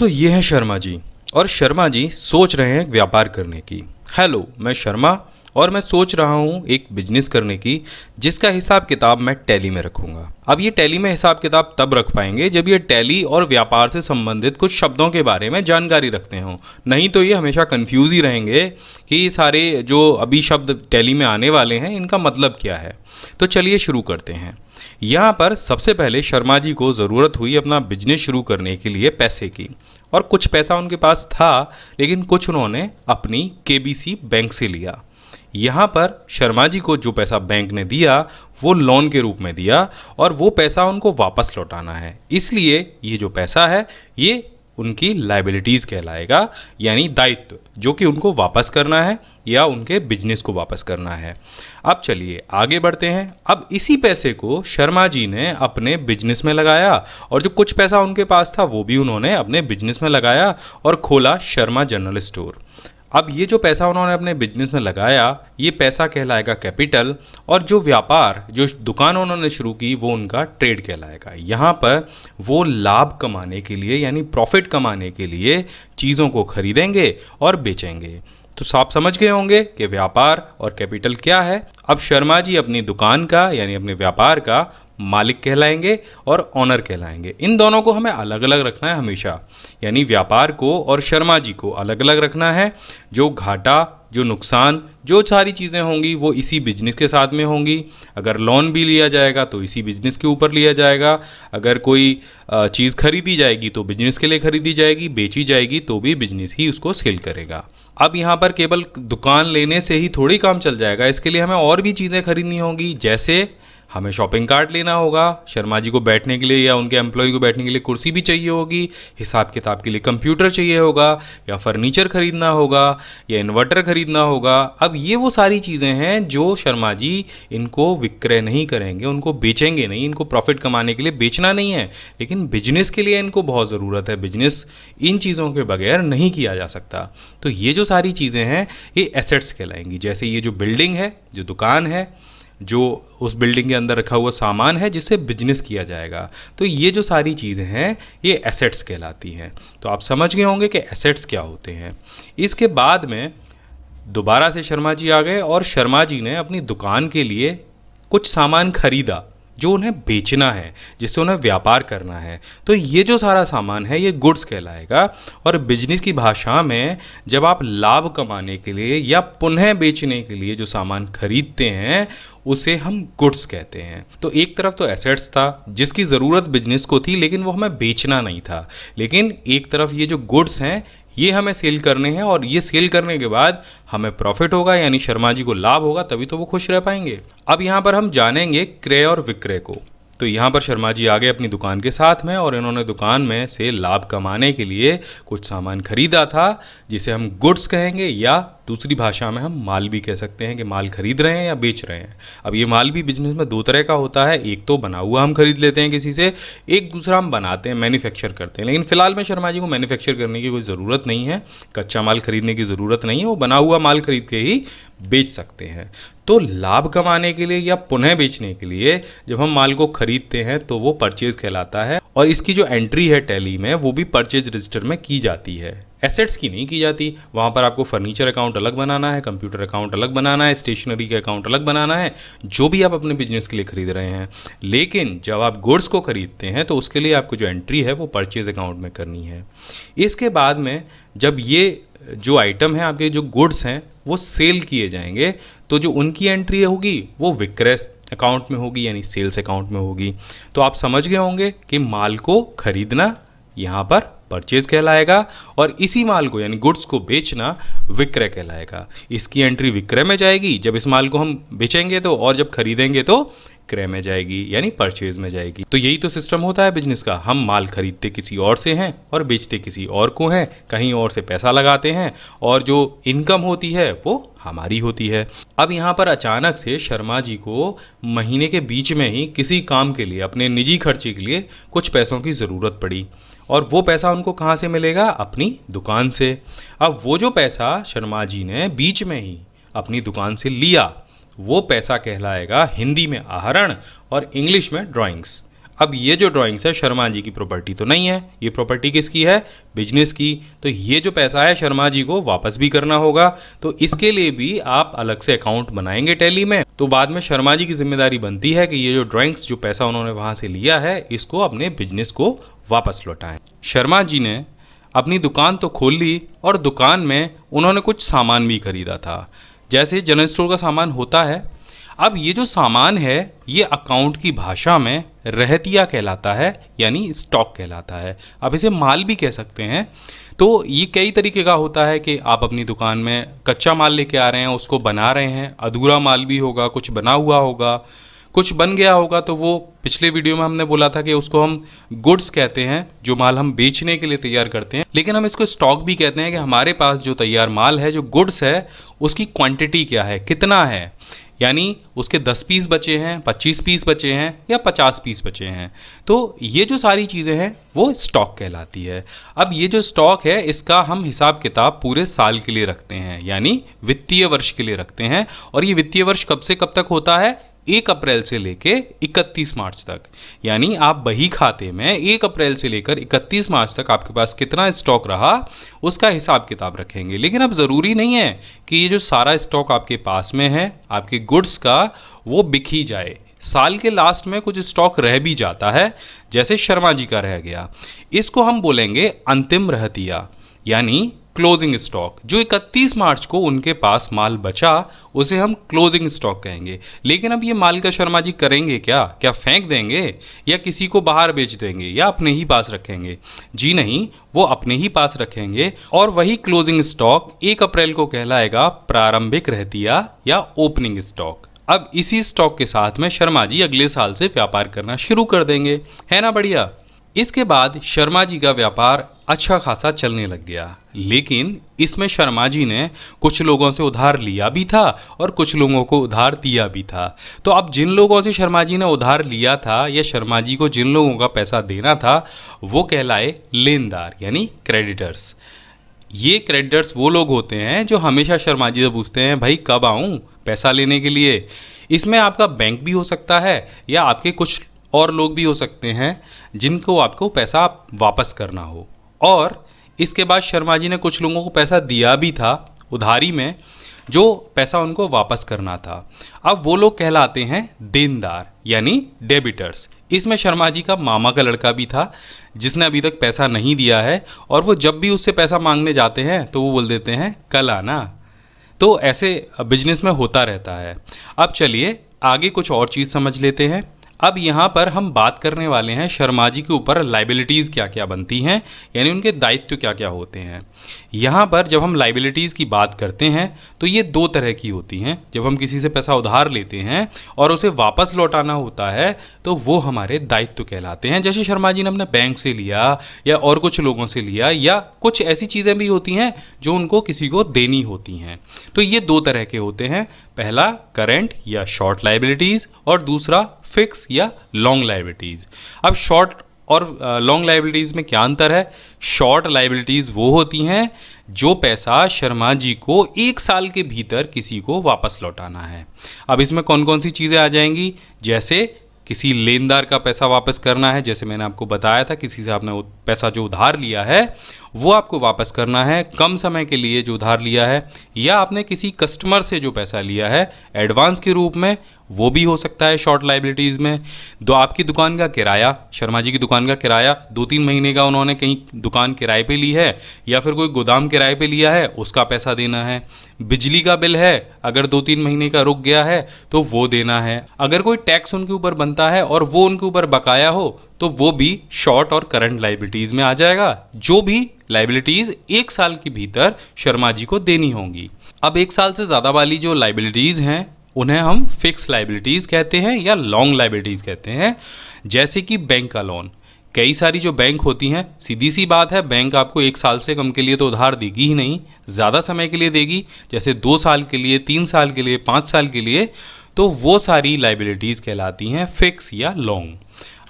तो ये है शर्मा जी और शर्मा जी सोच रहे हैं व्यापार करने की हेलो मैं शर्मा और मैं सोच रहा हूँ एक बिजनेस करने की जिसका हिसाब किताब मैं टैली में रखूँगा अब ये टैली में हिसाब किताब तब रख पाएंगे जब ये टैली और व्यापार से संबंधित कुछ शब्दों के बारे में जानकारी रखते हों नहीं तो ये हमेशा कन्फ्यूज़ ही रहेंगे कि सारे जो अभी शब्द टैली में आने वाले हैं इनका मतलब क्या है तो चलिए शुरू करते हैं यहाँ पर सबसे पहले शर्मा जी को ज़रूरत हुई अपना बिजनेस शुरू करने के लिए पैसे की और कुछ पैसा उनके पास था लेकिन कुछ उन्होंने अपनी के बैंक से लिया यहाँ पर शर्मा जी को जो पैसा बैंक ने दिया वो लोन के रूप में दिया और वो पैसा उनको वापस लौटाना है इसलिए ये जो पैसा है ये उनकी लाइबिलिटीज़ कहलाएगा यानी दायित्व जो कि उनको वापस करना है या उनके बिजनेस को वापस करना है अब चलिए आगे बढ़ते हैं अब इसी पैसे को शर्मा जी ने अपने बिजनेस में लगाया और जो कुछ पैसा उनके पास था वो भी उन्होंने अपने बिजनेस में लगाया और खोला शर्मा जनरल स्टोर अब ये जो पैसा उन्होंने अपने बिजनेस में लगाया ये पैसा कहलाएगा कैपिटल और जो व्यापार जो दुकान उन्होंने शुरू की वो उनका ट्रेड कहलाएगा यहाँ पर वो लाभ कमाने के लिए यानी प्रॉफिट कमाने के लिए चीज़ों को खरीदेंगे और बेचेंगे तो आप समझ गए होंगे कि व्यापार और कैपिटल क्या है अब शर्मा जी अपनी दुकान का यानी अपने व्यापार का मालिक कहलाएंगे और ऑनर कहलाएंगे इन दोनों को हमें अलग अलग रखना है हमेशा यानी व्यापार को और शर्मा जी को अलग अलग रखना है जो घाटा जो नुकसान जो सारी चीज़ें होंगी वो इसी बिजनेस के साथ में होंगी अगर लोन भी लिया जाएगा तो इसी बिजनेस के ऊपर लिया जाएगा अगर कोई चीज़ खरीदी जाएगी तो बिजनेस के लिए खरीदी जाएगी बेची जाएगी तो भी बिजनेस ही उसको सेल करेगा अब यहाँ पर केवल दुकान लेने से ही थोड़ी काम चल जाएगा इसके लिए हमें और भी चीज़ें खरीदनी होंगी जैसे हमें शॉपिंग कार्ट लेना होगा शर्मा जी को बैठने के लिए या उनके एम्प्लॉय को बैठने के लिए कुर्सी भी चाहिए होगी हिसाब किताब के लिए कंप्यूटर चाहिए होगा या फर्नीचर ख़रीदना होगा या इन्वर्टर ख़रीदना होगा अब ये वो सारी चीज़ें हैं जो शर्मा जी इनको विक्रय नहीं करेंगे उनको बेचेंगे नहीं इनको प्रॉफिट कमाने के लिए बेचना नहीं है लेकिन बिजनेस के लिए इनको बहुत ज़रूरत है बिजनेस इन चीज़ों के बगैर नहीं किया जा सकता तो ये जो सारी चीज़ें हैं ये एसेट्स कहलाएंगी जैसे ये जो बिल्डिंग है जो दुकान है जो उस बिल्डिंग के अंदर रखा हुआ सामान है जिससे बिजनेस किया जाएगा तो ये जो सारी चीज़ें हैं ये एसेट्स कहलाती हैं तो आप समझ गए होंगे कि एसेट्स क्या होते हैं इसके बाद में दोबारा से शर्मा जी आ गए और शर्मा जी ने अपनी दुकान के लिए कुछ सामान खरीदा जो उन्हें बेचना है जिससे उन्हें व्यापार करना है तो ये जो सारा सामान है ये गुड्स कहलाएगा और बिजनेस की भाषा में जब आप लाभ कमाने के लिए या पुनः बेचने के लिए जो सामान खरीदते हैं उसे हम गुड्स कहते हैं तो एक तरफ तो एसेट्स था जिसकी ज़रूरत बिजनेस को थी लेकिन वो हमें बेचना नहीं था लेकिन एक तरफ ये जो गुड्स हैं ये हमें सेल करने हैं और ये सेल करने के बाद हमें प्रॉफिट होगा यानी शर्मा जी को लाभ होगा तभी तो वो खुश रह पाएंगे अब यहाँ पर हम जानेंगे क्रय और विक्रय को तो यहाँ पर शर्मा जी आ गए अपनी दुकान के साथ में और इन्होंने दुकान में से लाभ कमाने के लिए कुछ सामान खरीदा था जिसे हम गुड्स कहेंगे या दूसरी भाषा में हम माल भी कह सकते हैं कि माल खरीद रहे हैं या बेच रहे हैं अब ये माल भी बिजनेस में दो तरह का होता है एक तो बना हुआ हम खरीद लेते हैं किसी से एक दूसरा हम बनाते हैं मैन्युफैक्चर करते हैं लेकिन फिलहाल में शर्मा जी को मैन्युफैक्चर करने की कोई ज़रूरत नहीं है कच्चा माल खरीदने की ज़रूरत नहीं है वो बना हुआ माल खरीद के ही बेच सकते हैं तो लाभ कमाने के लिए या पुनः बेचने के लिए जब हम माल को खरीदते हैं तो वो परचेज कहलाता है और इसकी जो एंट्री है टैली में वो भी परचेज रजिस्टर में की जाती है एसेट्स की नहीं की जाती वहाँ पर आपको फर्नीचर अकाउंट अलग बनाना है कंप्यूटर अकाउंट अलग बनाना है स्टेशनरी के अकाउंट अलग बनाना है जो भी आप अपने बिजनेस के लिए खरीद रहे हैं लेकिन जब आप गुड्स को खरीदते हैं तो उसके लिए आपको जो एंट्री है वो परचेज अकाउंट में करनी है इसके बाद में जब ये जो आइटम है आपके जो गुड्स हैं वो सेल किए जाएंगे तो जो उनकी एंट्री होगी वो विक्रय अकाउंट में होगी यानी सेल्स अकाउंट में होगी तो आप समझ गए होंगे कि माल को खरीदना यहाँ पर परचेज कहलाएगा और इसी माल को यानी गुड्स को बेचना विक्रय कहलाएगा इसकी एंट्री विक्रय में जाएगी जब इस माल को हम बेचेंगे तो और जब खरीदेंगे तो क्रय में जाएगी यानी परचेज में जाएगी तो यही तो सिस्टम होता है बिजनेस का हम माल खरीदते किसी और से हैं और बेचते किसी और को हैं कहीं और से पैसा लगाते हैं और जो इनकम होती है वो हमारी होती है अब यहाँ पर अचानक से शर्मा जी को महीने के बीच में ही किसी काम के लिए अपने निजी खर्चे के लिए कुछ पैसों की ज़रूरत पड़ी और वो पैसा उनको कहाँ से मिलेगा अपनी दुकान से अब वो जो पैसा शर्मा जी ने बीच में ही अपनी दुकान से लिया वो पैसा कहलाएगा हिंदी में आहरण और इंग्लिश में ड्राइंग्स अब ये जो ड्राइंग्स है शर्मा जी की प्रॉपर्टी तो नहीं है ये प्रॉपर्टी किसकी है बिजनेस की तो ये जो पैसा है शर्मा जी को वापस भी करना होगा तो इसके लिए भी आप अलग से अकाउंट बनाएंगे टैली में तो बाद में शर्मा जी की जिम्मेदारी बनती है कि ये जो ड्राइंग्स जो पैसा उन्होंने वहाँ से लिया है इसको अपने बिजनेस को वापस लौटाएं शर्मा जी ने अपनी दुकान तो खोल ली और दुकान में उन्होंने कुछ सामान भी खरीदा था जैसे जनरल स्टोर का सामान होता है अब ये जो सामान है ये अकाउंट की भाषा में रहतिया कहलाता है यानी स्टॉक कहलाता है अब इसे माल भी कह सकते हैं तो ये कई तरीके का होता है कि आप अपनी दुकान में कच्चा माल लेके आ रहे हैं उसको बना रहे हैं अधूरा माल भी होगा कुछ बना हुआ होगा कुछ बन गया होगा तो वो पिछले वीडियो में हमने बोला था कि उसको हम गुड्स कहते हैं जो माल हम बेचने के लिए तैयार करते हैं लेकिन हम इसको स्टॉक भी कहते हैं कि हमारे पास जो तैयार माल है जो गुड्स है उसकी क्वांटिटी क्या है कितना है यानी उसके 10 पीस बचे हैं 25 पीस बचे हैं या 50 पीस बचे हैं तो ये जो सारी चीज़ें हैं वो स्टॉक कहलाती है अब ये जो स्टॉक है इसका हम हिसाब किताब पूरे साल के लिए रखते हैं यानी वित्तीय वर्ष के लिए रखते हैं और ये वित्तीय वर्ष कब से कब तक होता है एक अप्रैल से लेकर 31 मार्च तक यानी आप बही खाते में एक अप्रैल से लेकर 31 मार्च तक आपके पास कितना स्टॉक रहा उसका हिसाब किताब रखेंगे लेकिन अब ज़रूरी नहीं है कि ये जो सारा स्टॉक आपके पास में है आपके गुड्स का वो बिकी जाए साल के लास्ट में कुछ स्टॉक रह भी जाता है जैसे शर्मा जी का रह गया इसको हम बोलेंगे अंतिम रहतिया यानी क्लोजिंग स्टॉक जो 31 मार्च को उनके पास माल बचा उसे हम क्लोजिंग स्टॉक कहेंगे लेकिन अब ये माल का शर्मा जी करेंगे क्या क्या फेंक देंगे या किसी को बाहर बेच देंगे या अपने ही पास रखेंगे जी नहीं वो अपने ही पास रखेंगे और वही क्लोजिंग स्टॉक एक अप्रैल को कहलाएगा प्रारंभिक रहतिया या ओपनिंग स्टॉक अब इसी स्टॉक के साथ में शर्मा जी अगले साल से व्यापार करना शुरू कर देंगे है ना बढ़िया इसके बाद शर्मा जी का व्यापार अच्छा खासा चलने लग गया लेकिन इसमें शर्मा जी ने कुछ लोगों से उधार लिया भी था और कुछ लोगों को उधार दिया भी था तो अब जिन लोगों से शर्मा जी ने उधार लिया था या शर्मा जी को जिन लोगों का पैसा देना था वो कहलाए लेनदार यानी क्रेडिटर्स ये क्रेडिटर्स वो लोग होते हैं जो हमेशा शर्मा जी से पूछते हैं भाई कब आऊँ पैसा लेने के लिए इसमें आपका बैंक भी हो सकता है या आपके कुछ और लोग भी हो सकते हैं जिनको आपको पैसा वापस करना हो और इसके बाद शर्मा जी ने कुछ लोगों को पैसा दिया भी था उधारी में जो पैसा उनको वापस करना था अब वो लोग कहलाते हैं देनदार यानी डेबिटर्स इसमें शर्मा जी का मामा का लड़का भी था जिसने अभी तक पैसा नहीं दिया है और वो जब भी उससे पैसा मांगने जाते हैं तो वो बोल देते हैं कल आना तो ऐसे बिजनेस में होता रहता है अब चलिए आगे कुछ और चीज़ समझ लेते हैं अब यहाँ पर हम बात करने वाले हैं शर्मा जी के ऊपर लाइबिलिटीज़ क्या क्या बनती हैं यानी उनके दायित्व क्या क्या होते हैं यहाँ पर जब हम लाइबिलिटीज़ की बात करते हैं तो ये दो तरह की होती हैं जब हम किसी से पैसा उधार लेते हैं और उसे वापस लौटाना होता है तो वो हमारे दायित्व कहलाते हैं जैसे शर्मा जी ने हमने बैंक से लिया या और कुछ लोगों से लिया या कुछ ऐसी चीज़ें भी होती हैं जो उनको किसी को देनी होती हैं तो ये दो तरह के होते हैं पहला करंट या शॉर्ट लाइबिलिटीज और दूसरा फिक्स या लॉन्ग लाइबिलिटीज अब शॉर्ट और लॉन्ग लाइबिलिटीज़ में क्या अंतर है शॉर्ट लाइबिलिटीज़ वो होती हैं जो पैसा शर्मा जी को एक साल के भीतर किसी को वापस लौटाना है अब इसमें कौन कौन सी चीज़ें आ जाएंगी जैसे किसी लेनदार का पैसा वापस करना है जैसे मैंने आपको बताया था किसी से आपने पैसा जो उधार लिया है वो आपको वापस करना है कम समय के लिए जो उधार लिया है या आपने किसी कस्टमर से जो पैसा लिया है एडवांस के रूप में वो भी हो सकता है शॉर्ट लाइबिलिटीज़ में दो आपकी दुकान का किराया शर्मा जी की दुकान का किराया दो तीन महीने का उन्होंने कहीं दुकान किराए पे ली है या फिर कोई गोदाम किराए पे लिया है उसका पैसा देना है बिजली का बिल है अगर दो तीन महीने का रुक गया है तो वो देना है अगर कोई टैक्स उनके ऊपर बनता है और वो उनके ऊपर बकाया हो तो वो भी शॉर्ट और करंट लाइबिलिटीज़ में आ जाएगा जो भी लाइबिलिटीज़ एक साल के भीतर शर्मा जी को देनी होंगी अब एक साल से ज़्यादा वाली जो लाइबिलिटीज़ हैं उन्हें हम फिक्स लाइबिलिटीज़ कहते हैं या लॉन्ग लाइबिलिटीज़ कहते हैं जैसे कि बैंक का लोन कई सारी जो बैंक होती हैं सीधी सी बात है बैंक आपको एक साल से कम के लिए तो उधार देगी ही नहीं ज़्यादा समय के लिए देगी जैसे दो साल के लिए तीन साल के लिए पाँच साल के लिए तो वो सारी लाइबिलिटीज़ कहलाती हैं फिक्स या लॉन्ग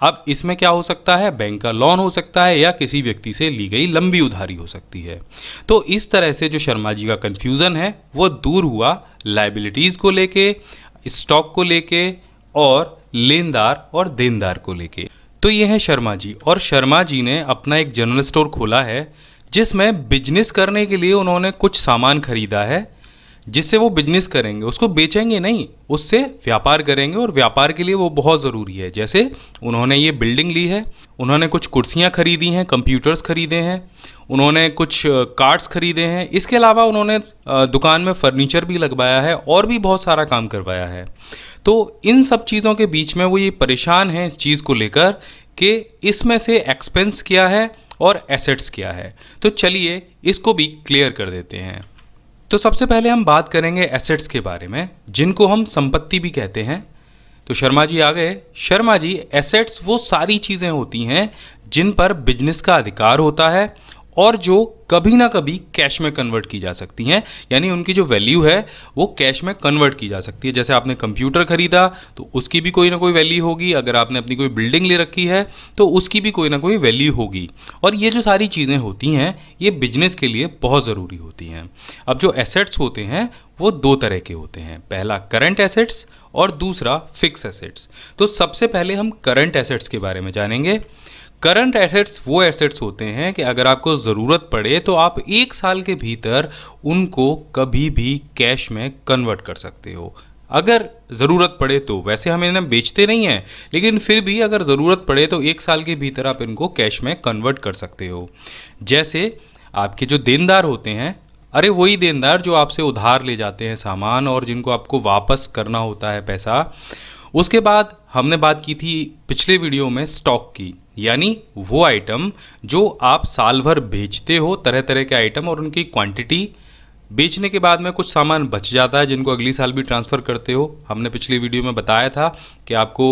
अब इसमें क्या हो सकता है बैंक का लोन हो सकता है या किसी व्यक्ति से ली गई लंबी उधारी हो सकती है तो इस तरह से जो शर्मा जी का कन्फ्यूज़न है वो दूर हुआ लाइबिलिटीज़ को लेके स्टॉक को लेके और लेनदार और देनदार को लेके तो ये है शर्मा जी और शर्मा जी ने अपना एक जनरल स्टोर खोला है जिसमें बिजनेस करने के लिए उन्होंने कुछ सामान खरीदा है जिससे वो बिजनेस करेंगे उसको बेचेंगे नहीं उससे व्यापार करेंगे और व्यापार के लिए वो बहुत ज़रूरी है जैसे उन्होंने ये बिल्डिंग ली है उन्होंने कुछ कुर्सियाँ खरीदी हैं कंप्यूटर्स खरीदे हैं उन्होंने कुछ कार्ड्स खरीदे हैं इसके अलावा उन्होंने दुकान में फर्नीचर भी लगवाया है और भी बहुत सारा काम करवाया है तो इन सब चीज़ों के बीच में वो ये परेशान हैं इस चीज़ को लेकर कि इसमें से एक्सपेंस क्या है और एसेट्स क्या है तो चलिए इसको भी क्लियर कर देते हैं तो सबसे पहले हम बात करेंगे एसेट्स के बारे में जिनको हम संपत्ति भी कहते हैं तो शर्मा जी आ गए शर्मा जी एसेट्स वो सारी चीज़ें होती हैं जिन पर बिजनेस का अधिकार होता है और जो कभी ना कभी कैश में कन्वर्ट की जा सकती हैं यानी उनकी जो वैल्यू है वो कैश में कन्वर्ट की जा सकती है जैसे आपने कंप्यूटर खरीदा तो उसकी भी कोई ना कोई वैल्यू होगी अगर आपने अपनी कोई बिल्डिंग ले रखी है तो उसकी भी कोई ना कोई वैल्यू होगी और ये जो सारी चीज़ें होती हैं ये बिजनेस के लिए बहुत ज़रूरी होती हैं अब जो एसेट्स होते हैं वो दो तरह के होते हैं पहला करंट एसेट्स और दूसरा फिक्स एसेट्स तो सबसे पहले हम करंट एसेट्स के बारे में जानेंगे करंट एसेट्स वो एसेट्स होते हैं कि अगर आपको ज़रूरत पड़े तो आप एक साल के भीतर उनको कभी भी कैश में कन्वर्ट कर सकते हो अगर ज़रूरत पड़े तो वैसे हम इन्हें बेचते नहीं हैं लेकिन फिर भी अगर ज़रूरत पड़े तो एक साल के भीतर आप इनको कैश में कन्वर्ट कर सकते हो जैसे आपके जो देनदार होते हैं अरे वही देनदार जो आपसे उधार ले जाते हैं सामान और जिनको आपको वापस करना होता है पैसा उसके बाद हमने बात की थी पिछले वीडियो में स्टॉक की यानी वो आइटम जो आप साल भर बेचते हो तरह तरह के आइटम और उनकी क्वांटिटी बेचने के बाद में कुछ सामान बच जाता है जिनको अगली साल भी ट्रांसफ़र करते हो हमने पिछली वीडियो में बताया था कि आपको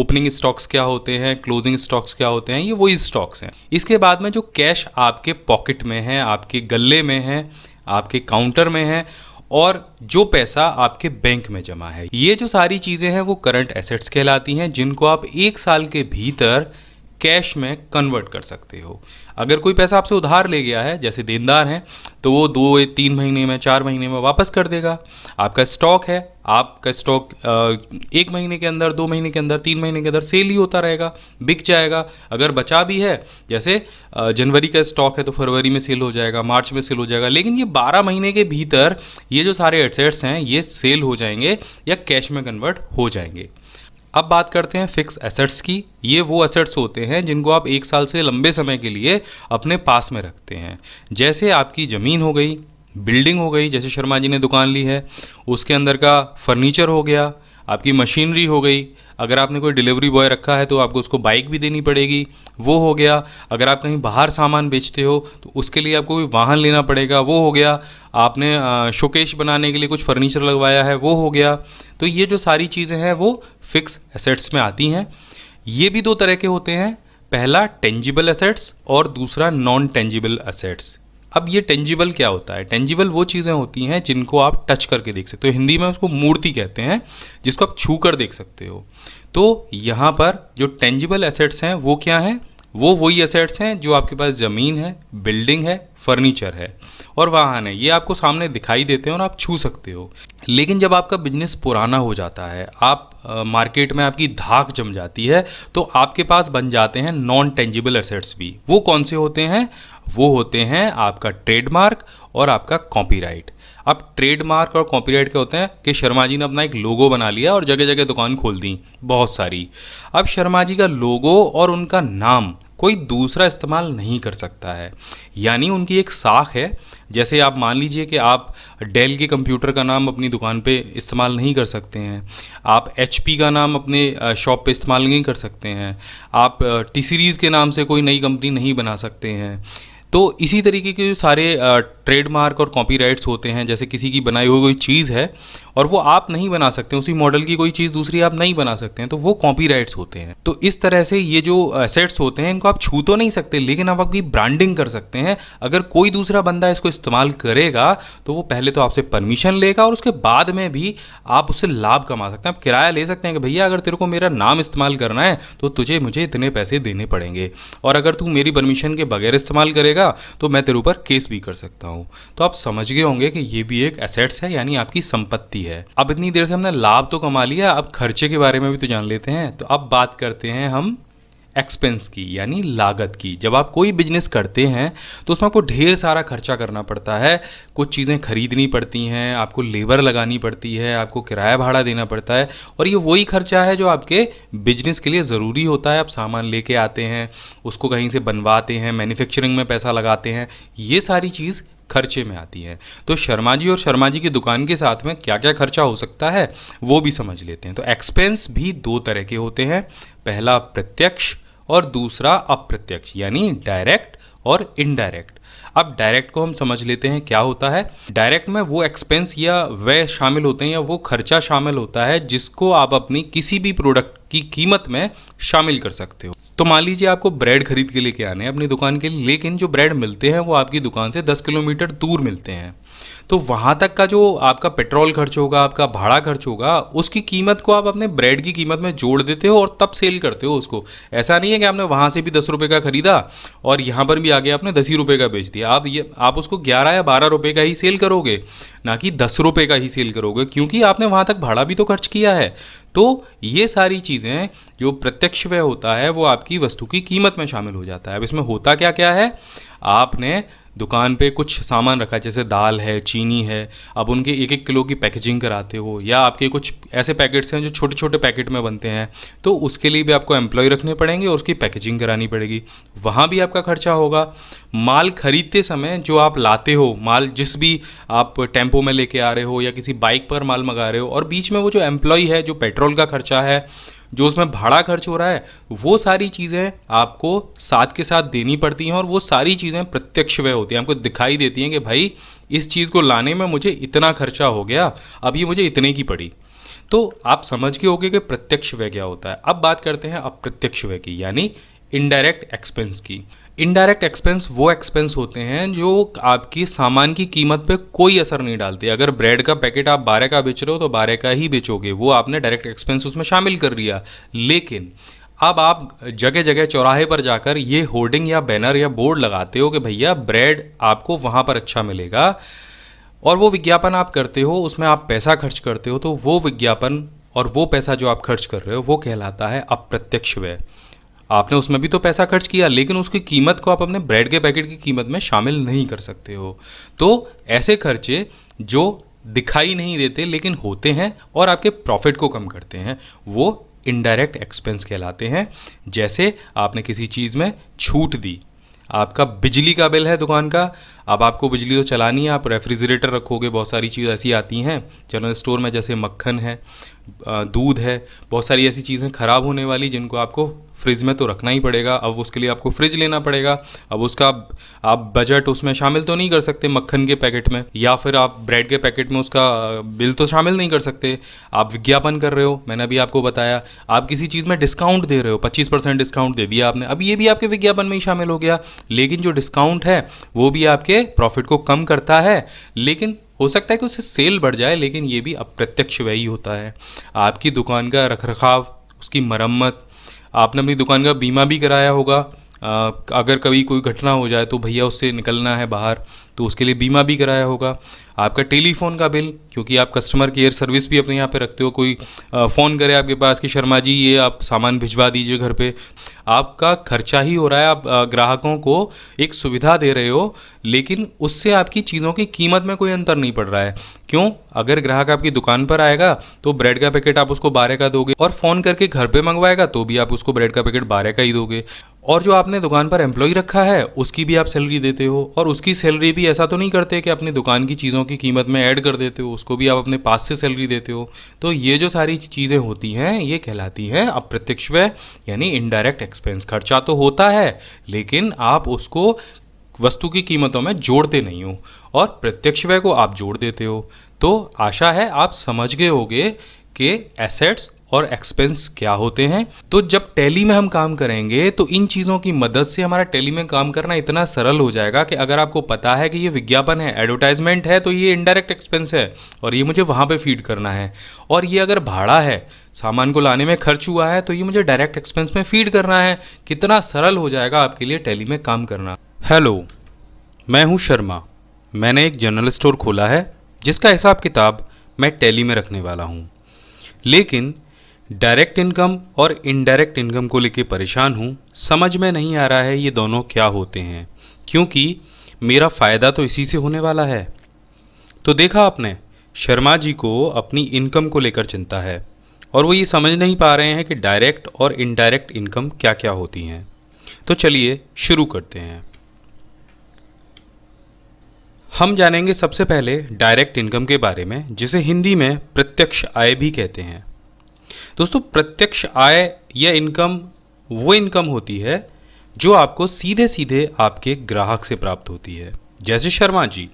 ओपनिंग स्टॉक्स क्या होते हैं क्लोजिंग स्टॉक्स क्या होते हैं ये वही स्टॉक्स हैं इसके बाद में जो कैश आपके पॉकेट में है आपके गले में है आपके काउंटर में है और जो पैसा आपके बैंक में जमा है ये जो सारी चीज़ें हैं वो करंट एसेट्स कहलाती हैं जिनको आप एक साल के भीतर कैश में कन्वर्ट कर सकते हो अगर कोई पैसा आपसे उधार ले गया है जैसे देनदार हैं तो वो दो तीन महीने में चार महीने में वापस कर देगा आपका स्टॉक है आपका स्टॉक एक महीने के अंदर दो महीने के अंदर तीन महीने के अंदर सेल ही होता रहेगा बिक जाएगा अगर बचा भी है जैसे जनवरी का स्टॉक है तो फरवरी में सेल हो जाएगा मार्च में सेल हो जाएगा लेकिन ये बारह महीने के भीतर ये जो सारे एडसेट्स हैं ये सेल हो जाएंगे या कैश में कन्वर्ट हो जाएंगे अब बात करते हैं फिक्स एसेट्स की ये वो एसेट्स होते हैं जिनको आप एक साल से लंबे समय के लिए अपने पास में रखते हैं जैसे आपकी ज़मीन हो गई बिल्डिंग हो गई जैसे शर्मा जी ने दुकान ली है उसके अंदर का फर्नीचर हो गया आपकी मशीनरी हो गई अगर आपने कोई डिलीवरी बॉय रखा है तो आपको उसको बाइक भी देनी पड़ेगी वो हो गया अगर आप कहीं बाहर सामान बेचते हो तो उसके लिए आपको भी वाहन लेना पड़ेगा वो हो गया आपने शोकेश बनाने के लिए कुछ फर्नीचर लगवाया है वो हो गया तो ये जो सारी चीज़ें हैं वो फिक्स एसेट्स में आती हैं ये भी दो तरह के होते हैं पहला टेंजिबल एसेट्स और दूसरा नॉन टेंजिबल एसेट्स अब ये टेंजिबल क्या होता है टेंजिबल वो चीज़ें होती हैं जिनको आप टच करके देख सकते हो हिंदी में उसको मूर्ति कहते हैं जिसको आप छू कर देख सकते हो तो यहाँ पर जो टेंजिबल एसेट्स हैं वो क्या हैं वो वही एसेट्स हैं जो आपके पास ज़मीन है बिल्डिंग है फर्नीचर है और वाहन है ये आपको सामने दिखाई देते हैं और आप छू सकते हो लेकिन जब आपका बिजनेस पुराना हो जाता है आप मार्केट में आपकी धाक जम जाती है तो आपके पास बन जाते हैं नॉन टेंजिबल एसेट्स भी वो कौन से होते हैं वो होते हैं आपका ट्रेडमार्क और आपका कॉपीराइट अब ट्रेडमार्क और कॉपीराइट क्या होते हैं कि शर्मा जी ने अपना एक लोगो बना लिया और जगह जगह दुकान खोल दी बहुत सारी अब शर्मा जी का लोगो और उनका नाम कोई दूसरा इस्तेमाल नहीं कर सकता है यानी उनकी एक साख है जैसे आप मान लीजिए कि आप डेल के कंप्यूटर का नाम अपनी दुकान पे इस्तेमाल नहीं कर सकते हैं आप एच का नाम अपने शॉप पे इस्तेमाल नहीं कर सकते हैं आप टी सीरीज़ के नाम से कोई नई कंपनी नहीं बना सकते हैं तो इसी तरीके के जो सारे ट्रेडमार्क और कॉपीराइट्स होते हैं जैसे किसी की बनाई हुई कोई चीज़ है और वो आप नहीं बना सकते उसी मॉडल की कोई चीज़ दूसरी आप नहीं बना सकते हैं तो वो कॉपी होते हैं तो इस तरह से ये जो एसेट्स होते हैं इनको आप छू तो नहीं सकते लेकिन आप आपकी ब्रांडिंग कर सकते हैं अगर कोई दूसरा बंदा इसको इस्तेमाल करेगा तो वो पहले तो आपसे परमिशन लेगा और उसके बाद में भी आप उससे लाभ कमा सकते हैं आप किराया ले सकते हैं कि भैया अगर तेरे को मेरा नाम इस्तेमाल करना है तो तुझे मुझे इतने पैसे देने पड़ेंगे और अगर तू मेरी परमिशन के बगैर इस्तेमाल करेगा तो मैं तेरे ऊपर केस भी कर सकता हूँ तो आप समझ गए होंगे कि ये भी एक एसेट्स है यानी आपकी संपत्ति है अब इतनी देर से हमने लाभ तो कमा लिया अब खर्चे के बारे में भी तो जान लेते हैं तो अब बात करते हैं हम एक्सपेंस की यानी लागत की जब आप कोई बिजनेस करते हैं तो उसमें आपको ढेर सारा खर्चा करना पड़ता है कुछ चीज़ें खरीदनी पड़ती हैं आपको लेबर लगानी पड़ती है आपको किराया भाड़ा देना पड़ता है और ये वही खर्चा है जो आपके बिजनेस के लिए ज़रूरी होता है आप सामान लेके आते हैं उसको कहीं से बनवाते हैं मैन्युफैक्चरिंग में पैसा लगाते हैं ये सारी चीज़ खर्चे में आती है तो शर्मा जी और शर्मा जी की दुकान के साथ में क्या क्या खर्चा हो सकता है वो भी समझ लेते हैं तो एक्सपेंस भी दो तरह के होते हैं पहला प्रत्यक्ष और दूसरा अप्रत्यक्ष यानी डायरेक्ट और इनडायरेक्ट अब डायरेक्ट को हम समझ लेते हैं क्या होता है डायरेक्ट में वो एक्सपेंस या व्यय शामिल होते हैं या वो खर्चा शामिल होता है जिसको आप अपनी किसी भी प्रोडक्ट की कीमत में शामिल कर सकते हो तो मान लीजिए आपको ब्रेड खरीद के लेके आने हैं अपनी दुकान के लिए लेकिन जो ब्रेड मिलते हैं वो आपकी दुकान से 10 किलोमीटर दूर मिलते हैं तो वहाँ तक का जो आपका पेट्रोल खर्च होगा आपका भाड़ा खर्च होगा उसकी कीमत को आप अपने ब्रेड की कीमत में जोड़ देते हो और तब सेल करते हो उसको ऐसा नहीं है कि आपने वहाँ से भी दस रुपये का ख़रीदा और यहाँ पर भी आगे आपने दस ही रुपये का बेच दिया आप ये आप उसको ग्यारह या बारह रुपये का ही सेल करोगे ना कि दस रुपये का ही सेल करोगे क्योंकि आपने वहाँ तक भाड़ा भी तो खर्च किया है तो ये सारी चीज़ें जो प्रत्यक्ष व्यय होता है वो आपकी वस्तु की कीमत में शामिल हो जाता है अब इसमें होता क्या क्या है आपने दुकान पे कुछ सामान रखा है जैसे दाल है चीनी है अब उनके एक एक किलो की पैकेजिंग कराते हो या आपके कुछ ऐसे पैकेट्स हैं जो छोटे छोटे पैकेट में बनते हैं तो उसके लिए भी आपको एम्प्लॉय रखने पड़ेंगे और उसकी पैकेजिंग करानी पड़ेगी वहाँ भी आपका खर्चा होगा माल खरीदते समय जो आप लाते हो माल जिस भी आप टेम्पो में लेके आ रहे हो या किसी बाइक पर माल मंगा रहे हो और बीच में वो जो एम्प्लॉय है जो पेट्रोल का खर्चा है जो उसमें भाड़ा खर्च हो रहा है वो सारी चीज़ें आपको साथ के साथ देनी पड़ती हैं और वो सारी चीज़ें प्रत्यक्ष व्यय होती हैं आपको दिखाई देती हैं कि भाई इस चीज़ को लाने में मुझे इतना खर्चा हो गया अब ये मुझे इतने की पड़ी तो आप समझ गए होगे कि प्रत्यक्ष व्यय क्या होता है अब बात करते हैं अप्रत्यक्ष व्यय की यानी इनडायरेक्ट एक्सपेंस की इनडायरेक्ट एक्सपेंस वो एक्सपेंस होते हैं जो आपकी सामान की कीमत पे कोई असर नहीं डालते अगर ब्रेड का पैकेट आप बारह का बेच रहे हो तो बारह का ही बेचोगे वो आपने डायरेक्ट एक्सपेंस उसमें शामिल कर लिया लेकिन अब आप जगह जगह चौराहे पर जाकर ये होर्डिंग या बैनर या बोर्ड लगाते हो कि भैया ब्रेड आपको वहाँ पर अच्छा मिलेगा और वो विज्ञापन आप करते हो उसमें आप पैसा खर्च करते हो तो वो विज्ञापन और वो पैसा जो आप खर्च कर रहे हो वो कहलाता है अप्रत्यक्ष व्यय आपने उसमें भी तो पैसा खर्च किया लेकिन उसकी कीमत को आप अपने ब्रेड के पैकेट की कीमत में शामिल नहीं कर सकते हो तो ऐसे खर्चे जो दिखाई नहीं देते लेकिन होते हैं और आपके प्रॉफिट को कम करते हैं वो इनडायरेक्ट एक्सपेंस कहलाते हैं जैसे आपने किसी चीज़ में छूट दी आपका बिजली का बिल है दुकान का अब आपको बिजली तो चलानी है आप रेफ्रिजरेटर रखोगे बहुत सारी चीज़ ऐसी आती हैं जनरल स्टोर में जैसे मक्खन है दूध है बहुत सारी ऐसी चीज़ें ख़राब होने वाली जिनको आपको फ्रिज में तो रखना ही पड़ेगा अब उसके लिए आपको फ्रिज लेना पड़ेगा अब उसका आप बजट उसमें शामिल तो नहीं कर सकते मक्खन के पैकेट में या फिर आप ब्रेड के पैकेट में उसका बिल तो शामिल नहीं कर सकते आप विज्ञापन कर रहे हो मैंने अभी आपको बताया आप किसी चीज़ में डिस्काउंट दे रहे हो पच्चीस परसेंट डिस्काउंट दे दिया आपने अब ये भी आपके विज्ञापन में ही शामिल हो गया लेकिन जो डिस्काउंट है वो भी आपके प्रॉफिट को कम करता है लेकिन हो सकता है कि उससे सेल बढ़ जाए लेकिन ये भी अप्रत्यक्ष व्यय होता है आपकी दुकान का रख रखाव उसकी मरम्मत आपने अपनी दुकान का बीमा भी कराया होगा अगर कभी कोई घटना हो जाए तो भैया उससे निकलना है बाहर तो उसके लिए बीमा भी कराया होगा आपका टेलीफोन का बिल क्योंकि आप कस्टमर केयर सर्विस भी अपने यहाँ पे रखते हो कोई फ़ोन करे आपके पास कि शर्मा जी ये आप सामान भिजवा दीजिए घर पे आपका खर्चा ही हो रहा है आप ग्राहकों को एक सुविधा दे रहे हो लेकिन उससे आपकी चीज़ों की कीमत में कोई अंतर नहीं पड़ रहा है क्यों अगर ग्राहक आपकी दुकान पर आएगा तो ब्रेड का पैकेट आप उसको बारह का दोगे और फ़ोन करके घर पर मंगवाएगा तो भी आप उसको ब्रेड का पैकेट बारह का ही दोगे और जो आपने दुकान पर एम्प्लॉई रखा है उसकी भी आप सैलरी देते हो और उसकी सैलरी भी ऐसा तो नहीं करते कि अपनी दुकान की चीज़ों की कीमत में ऐड कर देते हो उसको भी आप अपने पास से सैलरी देते हो तो ये जो सारी चीज़ें होती हैं ये कहलाती हैं अप्रत्यक्ष व्यय यानी इनडायरेक्ट एक्सपेंस खर्चा तो होता है लेकिन आप उसको वस्तु की कीमतों में जोड़ते नहीं हो और प्रत्यक्ष व्यय को आप जोड़ देते हो तो आशा है आप समझ गए होगे कि एसेट्स और एक्सपेंस क्या होते हैं तो जब टैली में हम काम करेंगे तो इन चीज़ों की मदद से हमारा टैली में काम करना इतना सरल हो जाएगा कि अगर आपको पता है कि ये विज्ञापन है एडवर्टाइजमेंट है तो ये इनडायरेक्ट एक्सपेंस है और ये मुझे वहां पर फीड करना है और ये अगर भाड़ा है सामान को लाने में खर्च हुआ है तो ये मुझे डायरेक्ट एक्सपेंस में फीड करना है कितना सरल हो जाएगा आपके लिए टैली में काम करना हेलो मैं हूं शर्मा मैंने एक जनरल स्टोर खोला है जिसका हिसाब किताब मैं टैली में रखने वाला हूं लेकिन डायरेक्ट इनकम और इनडायरेक्ट इनकम को लेके परेशान हूँ समझ में नहीं आ रहा है ये दोनों क्या होते हैं क्योंकि मेरा फ़ायदा तो इसी से होने वाला है तो देखा आपने शर्मा जी को अपनी इनकम को लेकर चिंता है और वो ये समझ नहीं पा रहे हैं कि डायरेक्ट और इनडायरेक्ट इनकम क्या क्या होती हैं तो चलिए शुरू करते हैं हम जानेंगे सबसे पहले डायरेक्ट इनकम के बारे में जिसे हिंदी में प्रत्यक्ष आय भी कहते हैं दोस्तों प्रत्यक्ष आय या इनकम वो इनकम होती है जो आपको सीधे सीधे आपके ग्राहक से प्राप्त होती है जैसे शर्मा जी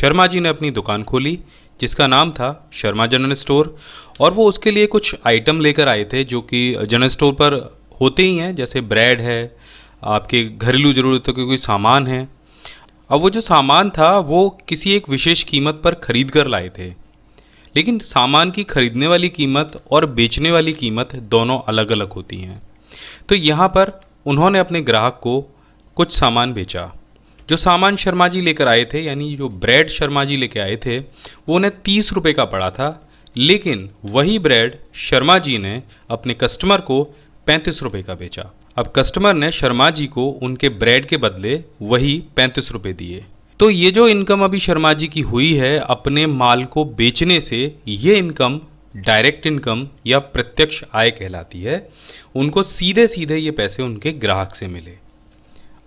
शर्मा जी ने अपनी दुकान खोली जिसका नाम था शर्मा जनरल स्टोर और वो उसके लिए कुछ आइटम लेकर आए थे जो कि जनरल स्टोर पर होते ही हैं जैसे ब्रेड है आपके घरेलू ज़रूरतों के कोई सामान है अब वो जो सामान था वो किसी एक विशेष कीमत पर ख़रीद कर लाए थे लेकिन सामान की खरीदने वाली कीमत और बेचने वाली कीमत दोनों अलग अलग होती हैं तो यहाँ पर उन्होंने अपने ग्राहक को कुछ सामान बेचा जो सामान शर्मा जी लेकर आए थे यानी जो ब्रेड शर्मा जी लेकर आए थे वो उन्हें तीस रुपये का पड़ा था लेकिन वही ब्रेड शर्मा जी ने अपने कस्टमर को पैंतीस रुपये का बेचा अब कस्टमर ने शर्मा जी को उनके ब्रेड के बदले वही पैंतीस रुपये दिए तो ये जो इनकम अभी शर्मा जी की हुई है अपने माल को बेचने से ये इनकम डायरेक्ट इनकम या प्रत्यक्ष आय कहलाती है उनको सीधे सीधे ये पैसे उनके ग्राहक से मिले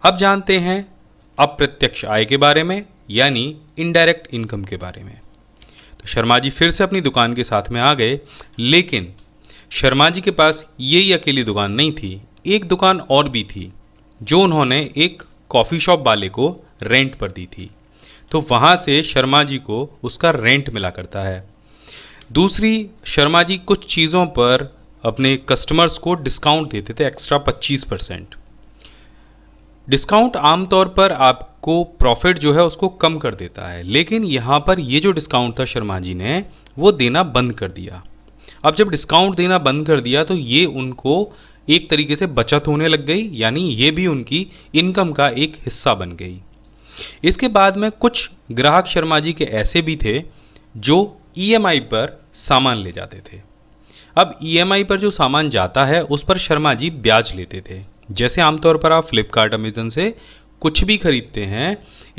अब जानते हैं अप्रत्यक्ष आय के बारे में यानी इनडायरेक्ट इनकम के बारे में तो शर्मा जी फिर से अपनी दुकान के साथ में आ गए लेकिन शर्मा जी के पास ये ही अकेली दुकान नहीं थी एक दुकान और भी थी जो उन्होंने एक कॉफ़ी शॉप वाले को रेंट पर दी थी तो वहाँ से शर्मा जी को उसका रेंट मिला करता है दूसरी शर्मा जी कुछ चीज़ों पर अपने कस्टमर्स को डिस्काउंट देते थे एक्स्ट्रा 25 परसेंट डिस्काउंट आमतौर पर आपको प्रॉफिट जो है उसको कम कर देता है लेकिन यहाँ पर ये जो डिस्काउंट था शर्मा जी ने वो देना बंद कर दिया अब जब डिस्काउंट देना बंद कर दिया तो ये उनको एक तरीके से बचत होने लग गई यानी ये भी उनकी इनकम का एक हिस्सा बन गई इसके बाद में कुछ ग्राहक शर्मा जी के ऐसे भी थे जो ई e पर सामान ले जाते थे अब ई e पर जो सामान जाता है उस पर शर्मा जी ब्याज लेते थे जैसे आमतौर पर आप फ्लिपकार्ट अमेजन से कुछ भी खरीदते हैं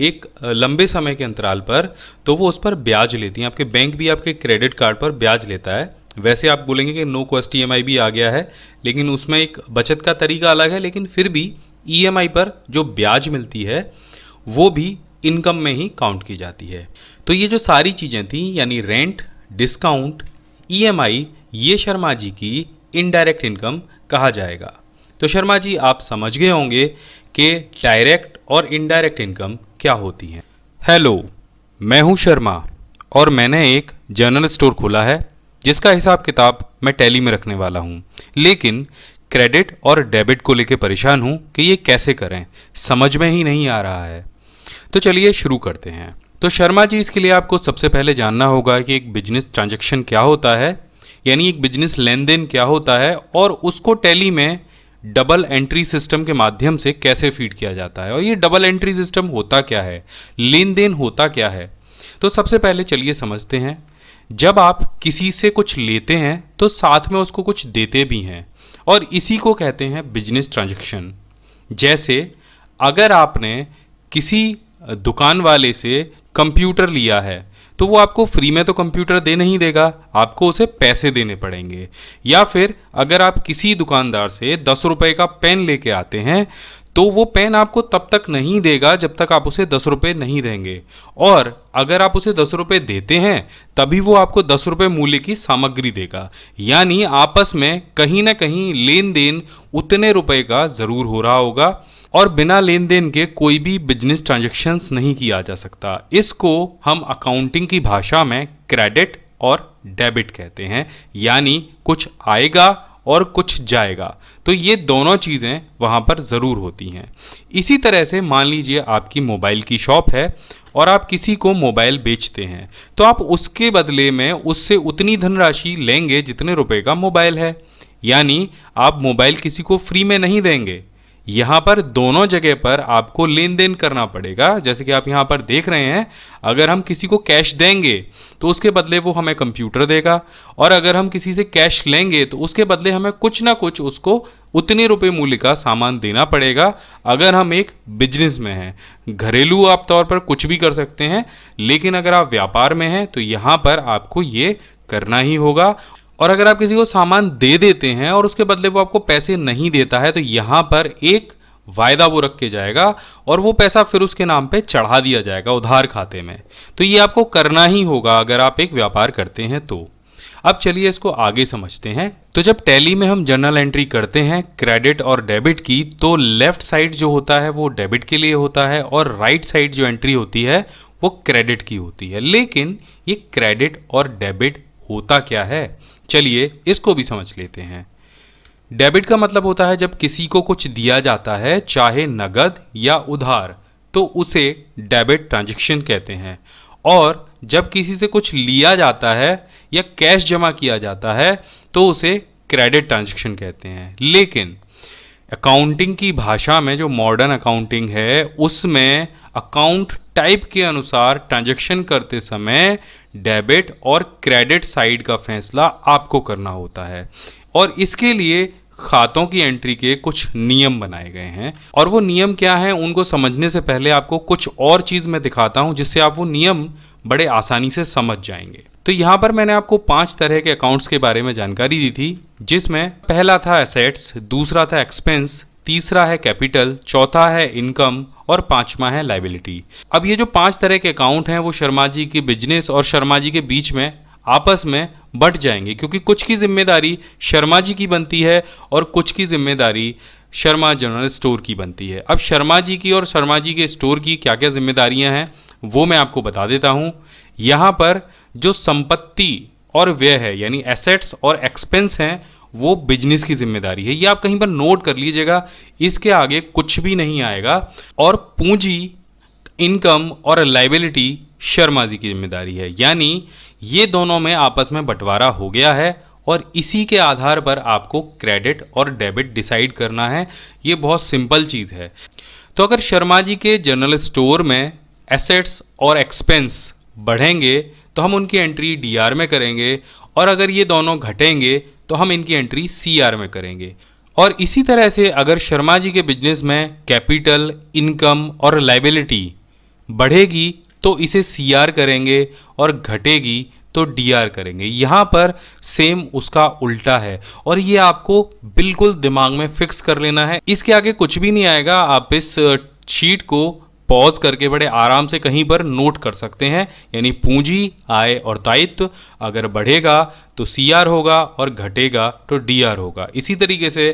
एक लंबे समय के अंतराल पर तो वो उस पर ब्याज लेती हैं आपके बैंक भी आपके क्रेडिट कार्ड पर ब्याज लेता है वैसे आप बोलेंगे कि नो कॉस्ट ई e भी आ गया है लेकिन उसमें एक बचत का तरीका अलग है लेकिन फिर भी ई पर जो ब्याज मिलती है वो भी इनकम में ही काउंट की जाती है तो ये जो सारी चीज़ें थी यानी रेंट डिस्काउंट ईएमआई ये शर्मा जी की इनडायरेक्ट इनकम कहा जाएगा तो शर्मा जी आप समझ गए होंगे कि डायरेक्ट और इनडायरेक्ट इनकम क्या होती हैं हेलो मैं हूं शर्मा और मैंने एक जनरल स्टोर खोला है जिसका हिसाब किताब मैं टैली में रखने वाला हूं लेकिन क्रेडिट और डेबिट को लेकर परेशान हूँ कि ये कैसे करें समझ में ही नहीं आ रहा है तो चलिए शुरू करते हैं तो शर्मा जी इसके लिए आपको सबसे पहले जानना होगा कि एक बिजनेस ट्रांजेक्शन क्या होता है यानी एक बिजनेस लेन देन क्या होता है और उसको टैली में डबल एंट्री सिस्टम के माध्यम से कैसे फीड किया जाता है और ये डबल एंट्री सिस्टम होता क्या है लेन देन होता क्या है तो सबसे पहले चलिए समझते हैं जब आप किसी से कुछ लेते हैं तो साथ में उसको कुछ देते भी हैं और इसी को कहते हैं बिजनेस ट्रांजेक्शन जैसे अगर आपने किसी दुकान वाले से कंप्यूटर लिया है तो वो आपको फ्री में तो कंप्यूटर दे नहीं देगा आपको उसे पैसे देने पड़ेंगे या फिर अगर आप किसी दुकानदार से दस रुपये का पेन लेके आते हैं तो वो पेन आपको तब तक नहीं देगा जब तक आप उसे दस रुपये नहीं देंगे और अगर आप उसे दस रुपये देते हैं तभी वो आपको दस रुपये मूल्य की सामग्री देगा यानी आपस में कहीं ना कहीं लेन देन उतने रुपए का ज़रूर हो रहा होगा और बिना लेन देन के कोई भी बिजनेस ट्रांजेक्शन्स नहीं किया जा सकता इसको हम अकाउंटिंग की भाषा में क्रेडिट और डेबिट कहते हैं यानी कुछ आएगा और कुछ जाएगा तो ये दोनों चीज़ें वहाँ पर ज़रूर होती हैं इसी तरह से मान लीजिए आपकी मोबाइल की शॉप है और आप किसी को मोबाइल बेचते हैं तो आप उसके बदले में उससे उतनी धनराशि लेंगे जितने रुपए का मोबाइल है यानी आप मोबाइल किसी को फ्री में नहीं देंगे यहाँ पर दोनों जगह पर आपको लेन देन करना पड़ेगा जैसे कि आप यहाँ पर देख रहे हैं अगर हम किसी को कैश देंगे तो उसके बदले वो हमें कंप्यूटर देगा और अगर हम किसी से कैश लेंगे तो उसके बदले हमें कुछ ना कुछ उसको उतने रुपए मूल्य का सामान देना पड़ेगा अगर हम एक बिजनेस में हैं घरेलू आप तौर पर कुछ भी कर सकते हैं लेकिन अगर आप व्यापार में हैं तो यहाँ पर आपको ये करना ही होगा और अगर आप किसी को सामान दे देते हैं और उसके बदले वो आपको पैसे नहीं देता है तो यहां पर एक वायदा वो रख के जाएगा और वो पैसा फिर उसके नाम पे चढ़ा दिया जाएगा उधार खाते में तो ये आपको करना ही होगा अगर आप एक व्यापार करते हैं तो अब चलिए इसको आगे समझते हैं तो जब टैली में हम जर्नल एंट्री करते हैं क्रेडिट और डेबिट की तो लेफ्ट साइड जो होता है वो डेबिट के लिए होता है और राइट साइड जो एंट्री होती है वो क्रेडिट की होती है लेकिन ये क्रेडिट और डेबिट होता क्या है चलिए इसको भी समझ लेते हैं डेबिट का मतलब होता है जब किसी को कुछ दिया जाता है चाहे नगद या उधार तो उसे डेबिट ट्रांजेक्शन कहते हैं और जब किसी से कुछ लिया जाता है या कैश जमा किया जाता है तो उसे क्रेडिट ट्रांजेक्शन कहते हैं लेकिन अकाउंटिंग की भाषा में जो मॉडर्न अकाउंटिंग है उसमें अकाउंट टाइप के अनुसार ट्रांजैक्शन करते समय डेबिट और क्रेडिट साइड का फैसला आपको करना होता है और इसके लिए खातों की एंट्री के कुछ नियम बनाए गए हैं और वो नियम क्या हैं उनको समझने से पहले आपको कुछ और चीज़ मैं दिखाता हूं जिससे आप वो नियम बड़े आसानी से समझ जाएंगे तो यहाँ पर मैंने आपको पांच तरह के अकाउंट्स के बारे में जानकारी दी थी जिसमें पहला था एसेट्स दूसरा था एक्सपेंस तीसरा है कैपिटल चौथा है इनकम और पांचवा है लाइबिलिटी अब ये जो पांच तरह के अकाउंट हैं वो शर्मा जी के बिजनेस और शर्मा जी के बीच में आपस में बट जाएंगे क्योंकि कुछ की जिम्मेदारी शर्मा जी की बनती है और कुछ की जिम्मेदारी शर्मा जनरल स्टोर की बनती है अब शर्मा जी की और शर्मा जी के स्टोर की क्या क्या जिम्मेदारियां हैं वो मैं आपको बता देता हूं यहाँ पर जो संपत्ति और व्यय है यानी एसेट्स और एक्सपेंस हैं वो बिजनेस की जिम्मेदारी है ये आप कहीं पर नोट कर लीजिएगा इसके आगे कुछ भी नहीं आएगा और पूंजी इनकम और लाइबिलिटी शर्मा जी की जिम्मेदारी है यानी ये दोनों में आपस में बंटवारा हो गया है और इसी के आधार पर आपको क्रेडिट और डेबिट डिसाइड करना है ये बहुत सिंपल चीज़ है तो अगर शर्मा जी के जनरल स्टोर में एसेट्स और एक्सपेंस बढ़ेंगे तो हम उनकी एंट्री डीआर में करेंगे और अगर ये दोनों घटेंगे तो हम इनकी एंट्री सी आर में करेंगे और इसी तरह से अगर शर्मा जी के बिजनेस में कैपिटल इनकम और लाइबिलिटी बढ़ेगी तो इसे सी आर करेंगे और घटेगी तो डी आर करेंगे यहाँ पर सेम उसका उल्टा है और ये आपको बिल्कुल दिमाग में फिक्स कर लेना है इसके आगे कुछ भी नहीं आएगा आप इस शीट को पॉज करके बड़े आराम से कहीं पर नोट कर सकते हैं यानी पूंजी आय और दायित्व अगर बढ़ेगा तो सी होगा और घटेगा तो डी होगा इसी तरीके से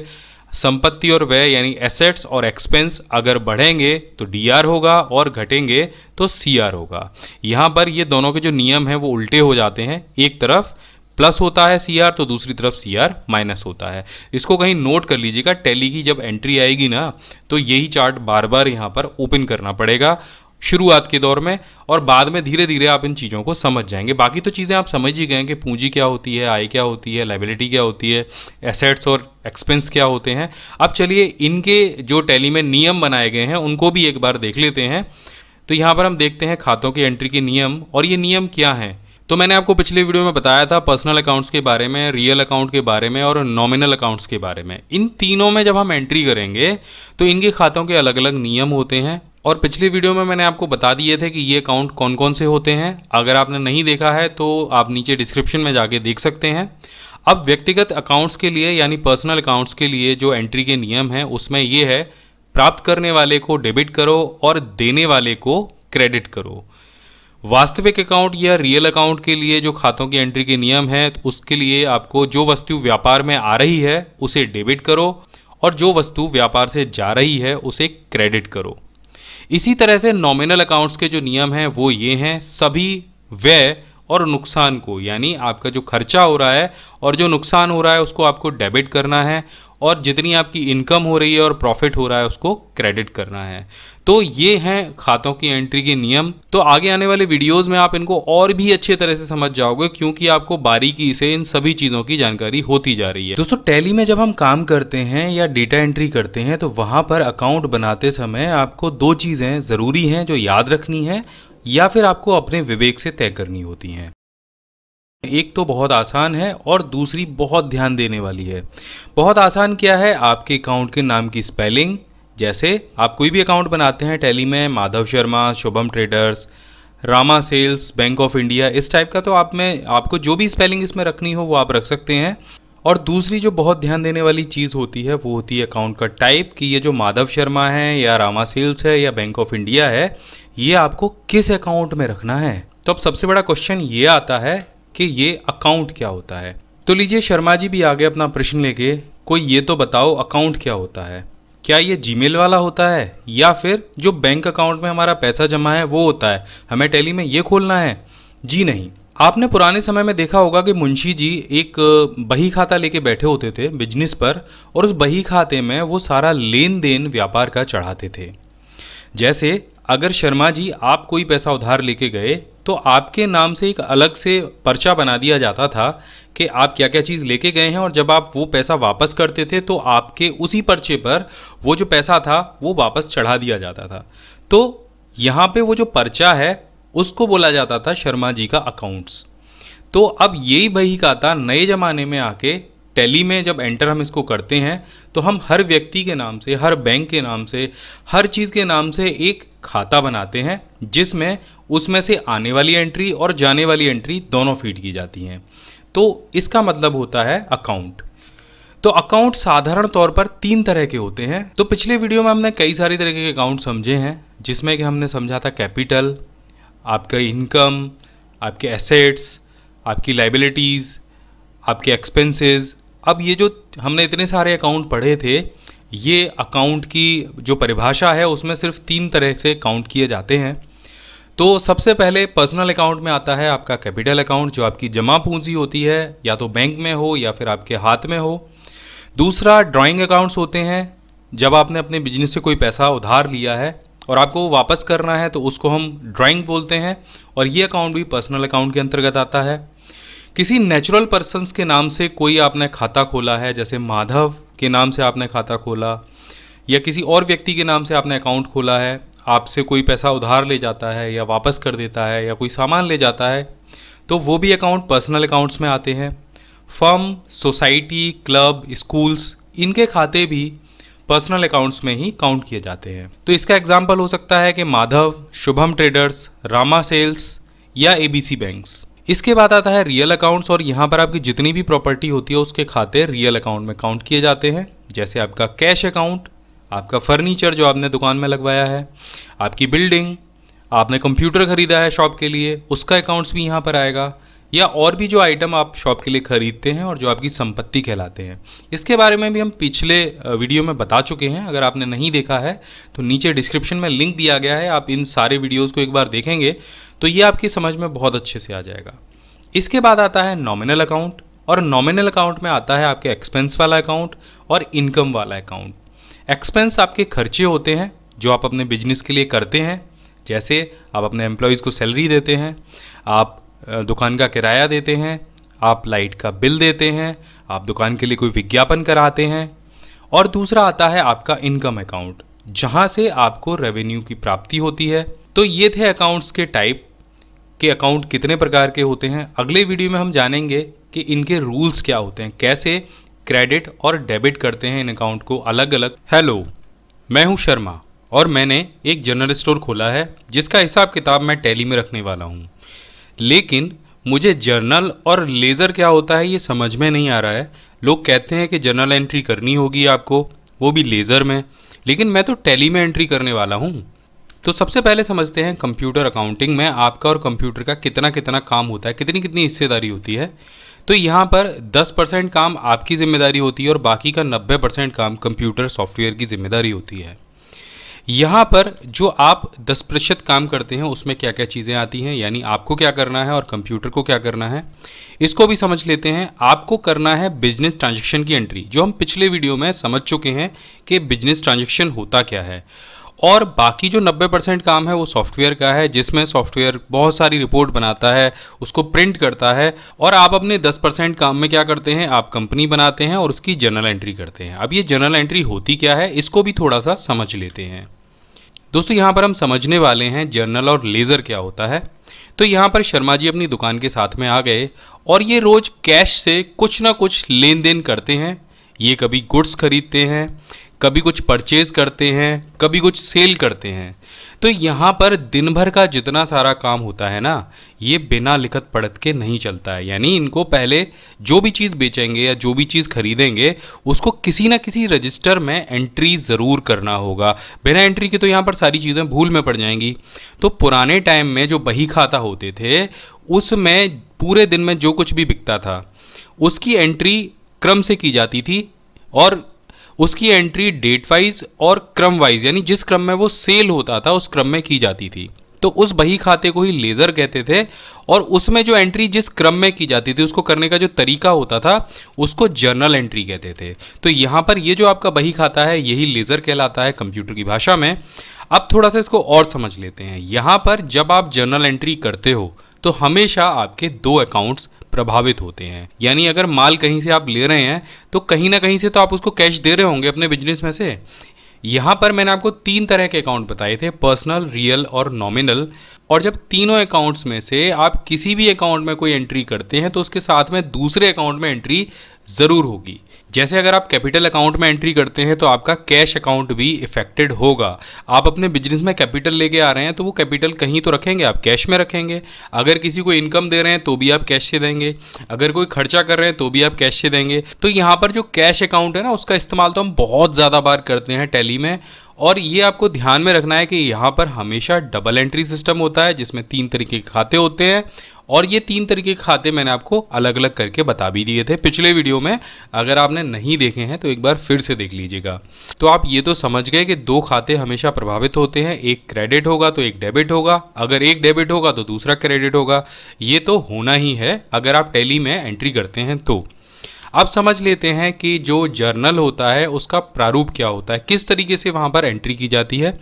संपत्ति और व्यय यानी एसेट्स और एक्सपेंस अगर बढ़ेंगे तो डीआर होगा और घटेंगे तो सीआर होगा यहाँ पर ये दोनों के जो नियम हैं वो उल्टे हो जाते हैं एक तरफ प्लस होता है सी आर तो दूसरी तरफ सी आर माइनस होता है इसको कहीं नोट कर लीजिएगा टैली की जब एंट्री आएगी ना तो यही चार्ट बार बार यहाँ पर ओपन करना पड़ेगा शुरुआत के दौर में और बाद में धीरे धीरे आप इन चीज़ों को समझ जाएंगे बाकी तो चीज़ें आप समझ ही गए कि पूंजी क्या होती है आय क्या होती है लाइबिलिटी क्या होती है एसेट्स और एक्सपेंस क्या होते हैं अब चलिए इनके जो टैली में नियम बनाए गए हैं उनको भी एक बार देख लेते हैं तो यहाँ पर हम देखते हैं खातों की एंट्री के नियम और ये नियम क्या हैं तो मैंने आपको पिछले वीडियो में बताया था पर्सनल अकाउंट्स के बारे में रियल अकाउंट के बारे में और नॉमिनल अकाउंट्स के बारे में इन तीनों में जब हम एंट्री करेंगे तो इनके खातों के अलग अलग नियम होते हैं और पिछली वीडियो में मैंने आपको बता दिए थे कि ये अकाउंट कौन कौन से होते हैं अगर आपने नहीं देखा है तो आप नीचे डिस्क्रिप्शन में जाके देख सकते हैं अब व्यक्तिगत अकाउंट्स के लिए यानी पर्सनल अकाउंट्स के लिए जो एंट्री के नियम हैं उसमें ये है प्राप्त करने वाले को डेबिट करो और देने वाले को क्रेडिट करो वास्तविक अकाउंट या रियल अकाउंट के लिए जो खातों की एंट्री के नियम है तो उसके लिए आपको जो वस्तु व्यापार में आ रही है उसे डेबिट करो और जो वस्तु व्यापार से जा रही है उसे क्रेडिट करो इसी तरह से नॉमिनल अकाउंट्स के जो नियम हैं वो ये हैं सभी व्यय और नुकसान को यानी आपका जो खर्चा हो रहा है और जो नुकसान हो रहा है उसको आपको डेबिट करना है और जितनी आपकी इनकम हो रही है और प्रॉफिट हो रहा है उसको क्रेडिट करना है तो ये हैं खातों की एंट्री के नियम तो आगे आने वाले वीडियोस में आप इनको और भी अच्छे तरह से समझ जाओगे क्योंकि आपको बारीकी से इन सभी चीज़ों की जानकारी होती जा रही है दोस्तों टैली में जब हम काम करते हैं या डेटा एंट्री करते हैं तो वहाँ पर अकाउंट बनाते समय आपको दो चीज़ें ज़रूरी हैं जो याद रखनी है या फिर आपको अपने विवेक से तय करनी होती हैं एक तो बहुत आसान है और दूसरी बहुत ध्यान देने वाली है बहुत आसान क्या है आपके अकाउंट के नाम की स्पेलिंग जैसे आप कोई भी अकाउंट बनाते हैं टैली में Madhav Sharma Shubham traders Rama sales bank of India इस टाइप का तो आप में आपको जो भी स्पेलिंग इसमें रखनी हो वो आप रख सकते हैं और दूसरी जो बहुत ध्यान देने वाली चीज़ होती है वो होती है अकाउंट का टाइप कि ये जो माधव शर्मा है या रामा सेल्स है या बैंक ऑफ इंडिया है ये आपको किस अकाउंट में रखना है तो अब सबसे बड़ा क्वेश्चन ये आता है कि ये अकाउंट क्या होता है तो लीजिए शर्मा जी भी आगे अपना प्रश्न लेके कोई ये तो बताओ अकाउंट क्या होता है क्या ये जीमेल वाला होता है या फिर जो बैंक अकाउंट में हमारा पैसा जमा है वो होता है हमें टेली में ये खोलना है जी नहीं आपने पुराने समय में देखा होगा कि मुंशी जी एक बही खाता लेके बैठे होते थे बिजनेस पर और उस बही खाते में वो सारा लेन देन व्यापार का चढ़ाते थे जैसे अगर शर्मा जी आप कोई पैसा उधार लेके गए तो आपके नाम से एक अलग से पर्चा बना दिया जाता था कि आप क्या क्या चीज़ लेके गए हैं और जब आप वो पैसा वापस करते थे तो आपके उसी पर्चे पर वो जो पैसा था वो वापस चढ़ा दिया जाता था तो यहाँ पे वो जो पर्चा है उसको बोला जाता था शर्मा जी का अकाउंट्स तो अब यही बही था नए ज़माने में आके टैली में जब एंटर हम इसको करते हैं तो हम हर व्यक्ति के नाम से हर बैंक के नाम से हर चीज़ के नाम से एक खाता बनाते हैं जिसमें उसमें से आने वाली एंट्री और जाने वाली एंट्री दोनों फीड की जाती हैं तो इसका मतलब होता है अकाउंट तो अकाउंट साधारण तौर पर तीन तरह के होते हैं तो पिछले वीडियो में हमने कई सारी तरह के अकाउंट समझे हैं जिसमें कि हमने समझा था कैपिटल आपका इनकम आपके एसेट्स आपकी लाइबिलिटीज़ आपके एक्सपेंसेस अब ये जो हमने इतने सारे अकाउंट पढ़े थे ये अकाउंट की जो परिभाषा है उसमें सिर्फ तीन तरह से काउंट किए जाते हैं तो सबसे पहले पर्सनल अकाउंट में आता है आपका कैपिटल अकाउंट जो आपकी जमा पूंजी होती है या तो बैंक में हो या फिर आपके हाथ में हो दूसरा ड्राइंग अकाउंट्स होते हैं जब आपने अपने बिजनेस से कोई पैसा उधार लिया है और आपको वो वापस करना है तो उसको हम ड्राइंग बोलते हैं और ये अकाउंट भी पर्सनल अकाउंट के अंतर्गत आता है किसी नेचुरल पर्सनस के नाम से कोई आपने खाता खोला है जैसे माधव के नाम से आपने खाता खोला या किसी और व्यक्ति के नाम से आपने अकाउंट खोला है आपसे कोई पैसा उधार ले जाता है या वापस कर देता है या कोई सामान ले जाता है तो वो भी अकाउंट पर्सनल अकाउंट्स में आते हैं फर्म सोसाइटी क्लब स्कूल्स इनके खाते भी पर्सनल अकाउंट्स में ही काउंट किए जाते हैं तो इसका एग्जाम्पल हो सकता है कि माधव शुभम ट्रेडर्स रामा सेल्स या सी बैंक्स इसके बाद आता है रियल अकाउंट्स और यहाँ पर आपकी जितनी भी प्रॉपर्टी होती है उसके खाते रियल अकाउंट में काउंट किए जाते हैं जैसे आपका कैश अकाउंट आपका फर्नीचर जो आपने दुकान में लगवाया है आपकी बिल्डिंग आपने कंप्यूटर ख़रीदा है शॉप के लिए उसका अकाउंट्स भी यहाँ पर आएगा या और भी जो आइटम आप शॉप के लिए ख़रीदते हैं और जो आपकी संपत्ति कहलाते हैं इसके बारे में भी हम पिछले वीडियो में बता चुके हैं अगर आपने नहीं देखा है तो नीचे डिस्क्रिप्शन में लिंक दिया गया है आप इन सारे वीडियोज़ को एक बार देखेंगे तो ये आपकी समझ में बहुत अच्छे से आ जाएगा इसके बाद आता है नॉमिनल अकाउंट और नॉमिनल अकाउंट में आता है आपके एक्सपेंस वाला अकाउंट और इनकम वाला अकाउंट एक्सपेंस आपके खर्चे होते हैं जो आप अपने बिजनेस के लिए करते हैं जैसे आप अपने एम्प्लॉयज़ को सैलरी देते हैं आप दुकान का किराया देते हैं आप लाइट का बिल देते हैं आप दुकान के लिए कोई विज्ञापन कराते हैं और दूसरा आता है आपका इनकम अकाउंट जहाँ से आपको रेवेन्यू की प्राप्ति होती है तो ये थे अकाउंट्स के टाइप के अकाउंट कितने प्रकार के होते हैं अगले वीडियो में हम जानेंगे कि इनके रूल्स क्या होते हैं कैसे क्रेडिट और डेबिट करते हैं इन अकाउंट को अलग अलग हेलो मैं हूं शर्मा और मैंने एक जनरल स्टोर खोला है जिसका हिसाब किताब मैं टैली में रखने वाला हूँ लेकिन मुझे जर्नल और लेज़र क्या होता है ये समझ में नहीं आ रहा है लोग कहते हैं कि जर्नल एंट्री करनी होगी आपको वो भी लेज़र में लेकिन मैं तो टैली में एंट्री करने वाला हूँ तो सबसे पहले समझते हैं कंप्यूटर अकाउंटिंग में आपका और कंप्यूटर का कितना कितना काम होता है कितनी कितनी हिस्सेदारी होती है तो यहाँ पर 10 परसेंट काम आपकी जिम्मेदारी होती है और बाकी का 90 परसेंट काम कंप्यूटर सॉफ्टवेयर की जिम्मेदारी होती है यहाँ पर जो आप 10 प्रतिशत काम करते हैं उसमें क्या क्या चीज़ें आती हैं यानी आपको क्या करना है और कंप्यूटर को क्या करना है इसको भी समझ लेते हैं आपको करना है बिजनेस ट्रांजेक्शन की एंट्री जो हम पिछले वीडियो में समझ चुके हैं कि बिजनेस ट्रांजेक्शन होता क्या है और बाकी जो 90 परसेंट काम है वो सॉफ्टवेयर का है जिसमें सॉफ्टवेयर बहुत सारी रिपोर्ट बनाता है उसको प्रिंट करता है और आप अपने 10 परसेंट काम में क्या करते हैं आप कंपनी बनाते हैं और उसकी जर्नल एंट्री करते हैं अब ये जर्नल एंट्री होती क्या है इसको भी थोड़ा सा समझ लेते हैं दोस्तों यहाँ पर हम समझने वाले हैं जर्नल और लेज़र क्या होता है तो यहाँ पर शर्मा जी अपनी दुकान के साथ में आ गए और ये रोज़ कैश से कुछ ना कुछ लेन देन करते हैं ये कभी गुड्स खरीदते हैं कभी कुछ परचेज करते हैं कभी कुछ सेल करते हैं तो यहाँ पर दिन भर का जितना सारा काम होता है ना ये बिना लिखत पढ़त के नहीं चलता है यानी इनको पहले जो भी चीज़ बेचेंगे या जो भी चीज़ खरीदेंगे उसको किसी ना किसी रजिस्टर में एंट्री ज़रूर करना होगा बिना एंट्री के तो यहाँ पर सारी चीज़ें भूल में पड़ जाएंगी तो पुराने टाइम में जो बही खाता होते थे उसमें पूरे दिन में जो कुछ भी बिकता था उसकी एंट्री क्रम से की जाती थी और उसकी एंट्री डेट वाइज और क्रम वाइज यानी जिस क्रम में वो सेल होता था उस क्रम में की जाती थी तो उस बही खाते को ही लेज़र कहते थे और उसमें जो एंट्री जिस क्रम में की जाती थी उसको करने का जो तरीका होता था उसको जर्नल एंट्री कहते थे तो यहाँ पर ये जो आपका बही खाता है यही लेज़र कहलाता है कंप्यूटर की भाषा में अब थोड़ा सा इसको और समझ लेते हैं यहाँ पर जब आप जर्नल एंट्री करते हो तो हमेशा आपके दो अकाउंट्स प्रभावित होते हैं यानी अगर माल कहीं से आप ले रहे हैं तो कहीं ना कहीं से तो आप उसको कैश दे रहे होंगे अपने बिजनेस में से यहाँ पर मैंने आपको तीन तरह के अकाउंट बताए थे पर्सनल रियल और नॉमिनल और जब तीनों अकाउंट्स में से आप किसी भी अकाउंट में कोई एंट्री करते हैं तो उसके साथ में दूसरे अकाउंट में एंट्री ज़रूर होगी जैसे अगर आप कैपिटल अकाउंट में एंट्री करते हैं तो आपका कैश अकाउंट भी इफेक्टेड होगा आप अपने बिजनेस में कैपिटल लेके आ रहे हैं तो वो कैपिटल कहीं तो रखेंगे आप कैश में रखेंगे अगर किसी को इनकम दे रहे हैं तो भी आप कैश से देंगे अगर कोई खर्चा कर रहे हैं तो भी आप कैश से देंगे तो यहाँ पर जो कैश अकाउंट है ना उसका इस्तेमाल तो हम बहुत ज़्यादा बार करते हैं टैली में और ये आपको ध्यान में रखना है कि यहाँ पर हमेशा डबल एंट्री सिस्टम होता है जिसमें तीन तरीके के खाते होते हैं और ये तीन तरीके के खाते मैंने आपको अलग अलग करके बता भी दिए थे पिछले वीडियो में अगर आपने नहीं देखे हैं तो एक बार फिर से देख लीजिएगा तो आप ये तो समझ गए कि दो खाते हमेशा प्रभावित होते हैं एक क्रेडिट होगा तो एक डेबिट होगा अगर एक डेबिट होगा तो दूसरा क्रेडिट होगा ये तो होना ही है अगर आप टेली में एंट्री करते हैं तो अब समझ लेते हैं कि जो जर्नल होता है उसका प्रारूप क्या होता है किस तरीके से वहाँ पर एंट्री की जाती है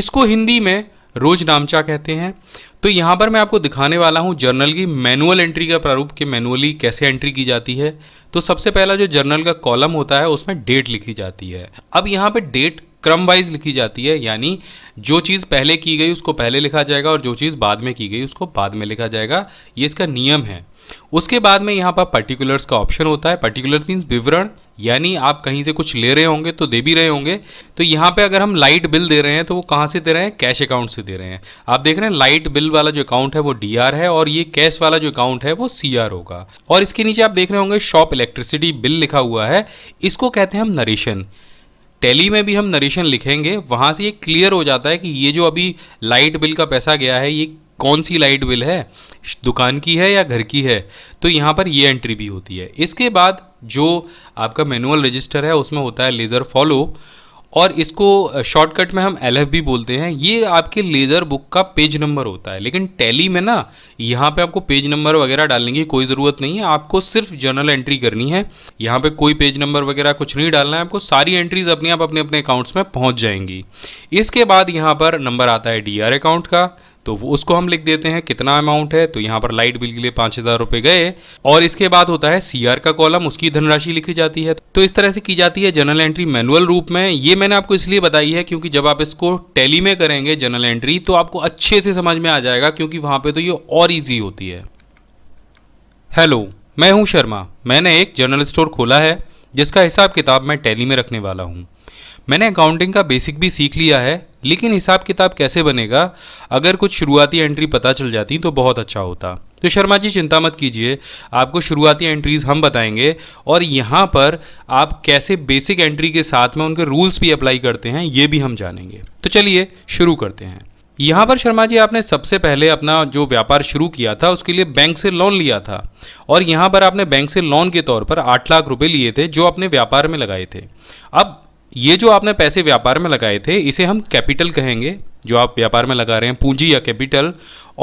इसको हिंदी में रोज नामचा कहते हैं तो यहाँ पर मैं आपको दिखाने वाला हूँ जर्नल की मैनुअल एंट्री का प्रारूप कि मैनुअली कैसे एंट्री की जाती है तो सबसे पहला जो जर्नल का कॉलम होता है उसमें डेट लिखी जाती है अब यहाँ पर डेट क्रम वाइज लिखी जाती है यानी जो चीज़ पहले की गई उसको पहले लिखा जाएगा और जो चीज़ बाद में की गई उसको बाद में लिखा जाएगा ये इसका नियम है उसके बाद में यहाँ पर पर्टिकुलर्स का ऑप्शन होता है पर्टिकुलर मीन्स विवरण यानी आप कहीं से कुछ ले रहे होंगे तो दे भी रहे होंगे तो यहाँ पे अगर हम लाइट बिल दे रहे हैं तो वो कहाँ से दे रहे हैं कैश अकाउंट से दे रहे हैं आप देख रहे हैं लाइट बिल वाला जो अकाउंट है वो डी है और ये कैश वाला जो अकाउंट है वो सी होगा और इसके नीचे आप देख रहे होंगे शॉप इलेक्ट्रिसिटी बिल लिखा हुआ है इसको कहते हैं हम नरेशन टेली में भी हम नरेशन लिखेंगे वहाँ से ये क्लियर हो जाता है कि ये जो अभी लाइट बिल का पैसा गया है ये कौन सी लाइट बिल है दुकान की है या घर की है तो यहाँ पर ये एंट्री भी होती है इसके बाद जो आपका मैनुअल रजिस्टर है उसमें होता है लेज़र फॉलो और इसको शॉर्टकट में हम एल भी बोलते हैं ये आपके लेज़र बुक का पेज नंबर होता है लेकिन टैली में ना यहाँ पे आपको पेज नंबर वगैरह डालने की कोई ज़रूरत नहीं है आपको सिर्फ जर्नल एंट्री करनी है यहाँ पे कोई पेज नंबर वगैरह कुछ नहीं डालना है आपको सारी एंट्रीज अपने आप अपने अपने अकाउंट्स में पहुँच जाएंगी इसके बाद यहाँ पर नंबर आता है डी अकाउंट का तो उसको हम लिख देते हैं कितना अमाउंट है तो यहाँ पर लाइट बिल के लिए पाँच हज़ार रुपये गए और इसके बाद होता है सीआर का कॉलम उसकी धनराशि लिखी जाती है तो इस तरह से की जाती है जनरल एंट्री मैनुअल रूप में ये मैंने आपको इसलिए बताई है क्योंकि जब आप इसको टैली में करेंगे जनरल एंट्री तो आपको अच्छे से समझ में आ जाएगा क्योंकि वहाँ पर तो ये और ईजी होती है हेलो मैं हूँ शर्मा मैंने एक जनरल स्टोर खोला है जिसका हिसाब किताब मैं टैली में रखने वाला हूँ मैंने अकाउंटिंग का बेसिक भी सीख लिया है लेकिन हिसाब किताब कैसे बनेगा अगर कुछ शुरुआती एंट्री पता चल जाती तो बहुत अच्छा होता तो शर्मा जी चिंता मत कीजिए आपको शुरुआती एंट्रीज़ हम बताएंगे और यहाँ पर आप कैसे बेसिक एंट्री के साथ में उनके रूल्स भी अप्लाई करते हैं ये भी हम जानेंगे तो चलिए शुरू करते हैं यहाँ पर शर्मा जी आपने सबसे पहले अपना जो व्यापार शुरू किया था उसके लिए बैंक से लोन लिया था और यहाँ पर आपने बैंक से लोन के तौर पर आठ लाख रुपए लिए थे जो अपने व्यापार में लगाए थे अब ये जो आपने पैसे व्यापार में लगाए थे इसे हम कैपिटल कहेंगे जो आप व्यापार में लगा रहे हैं पूंजी या कैपिटल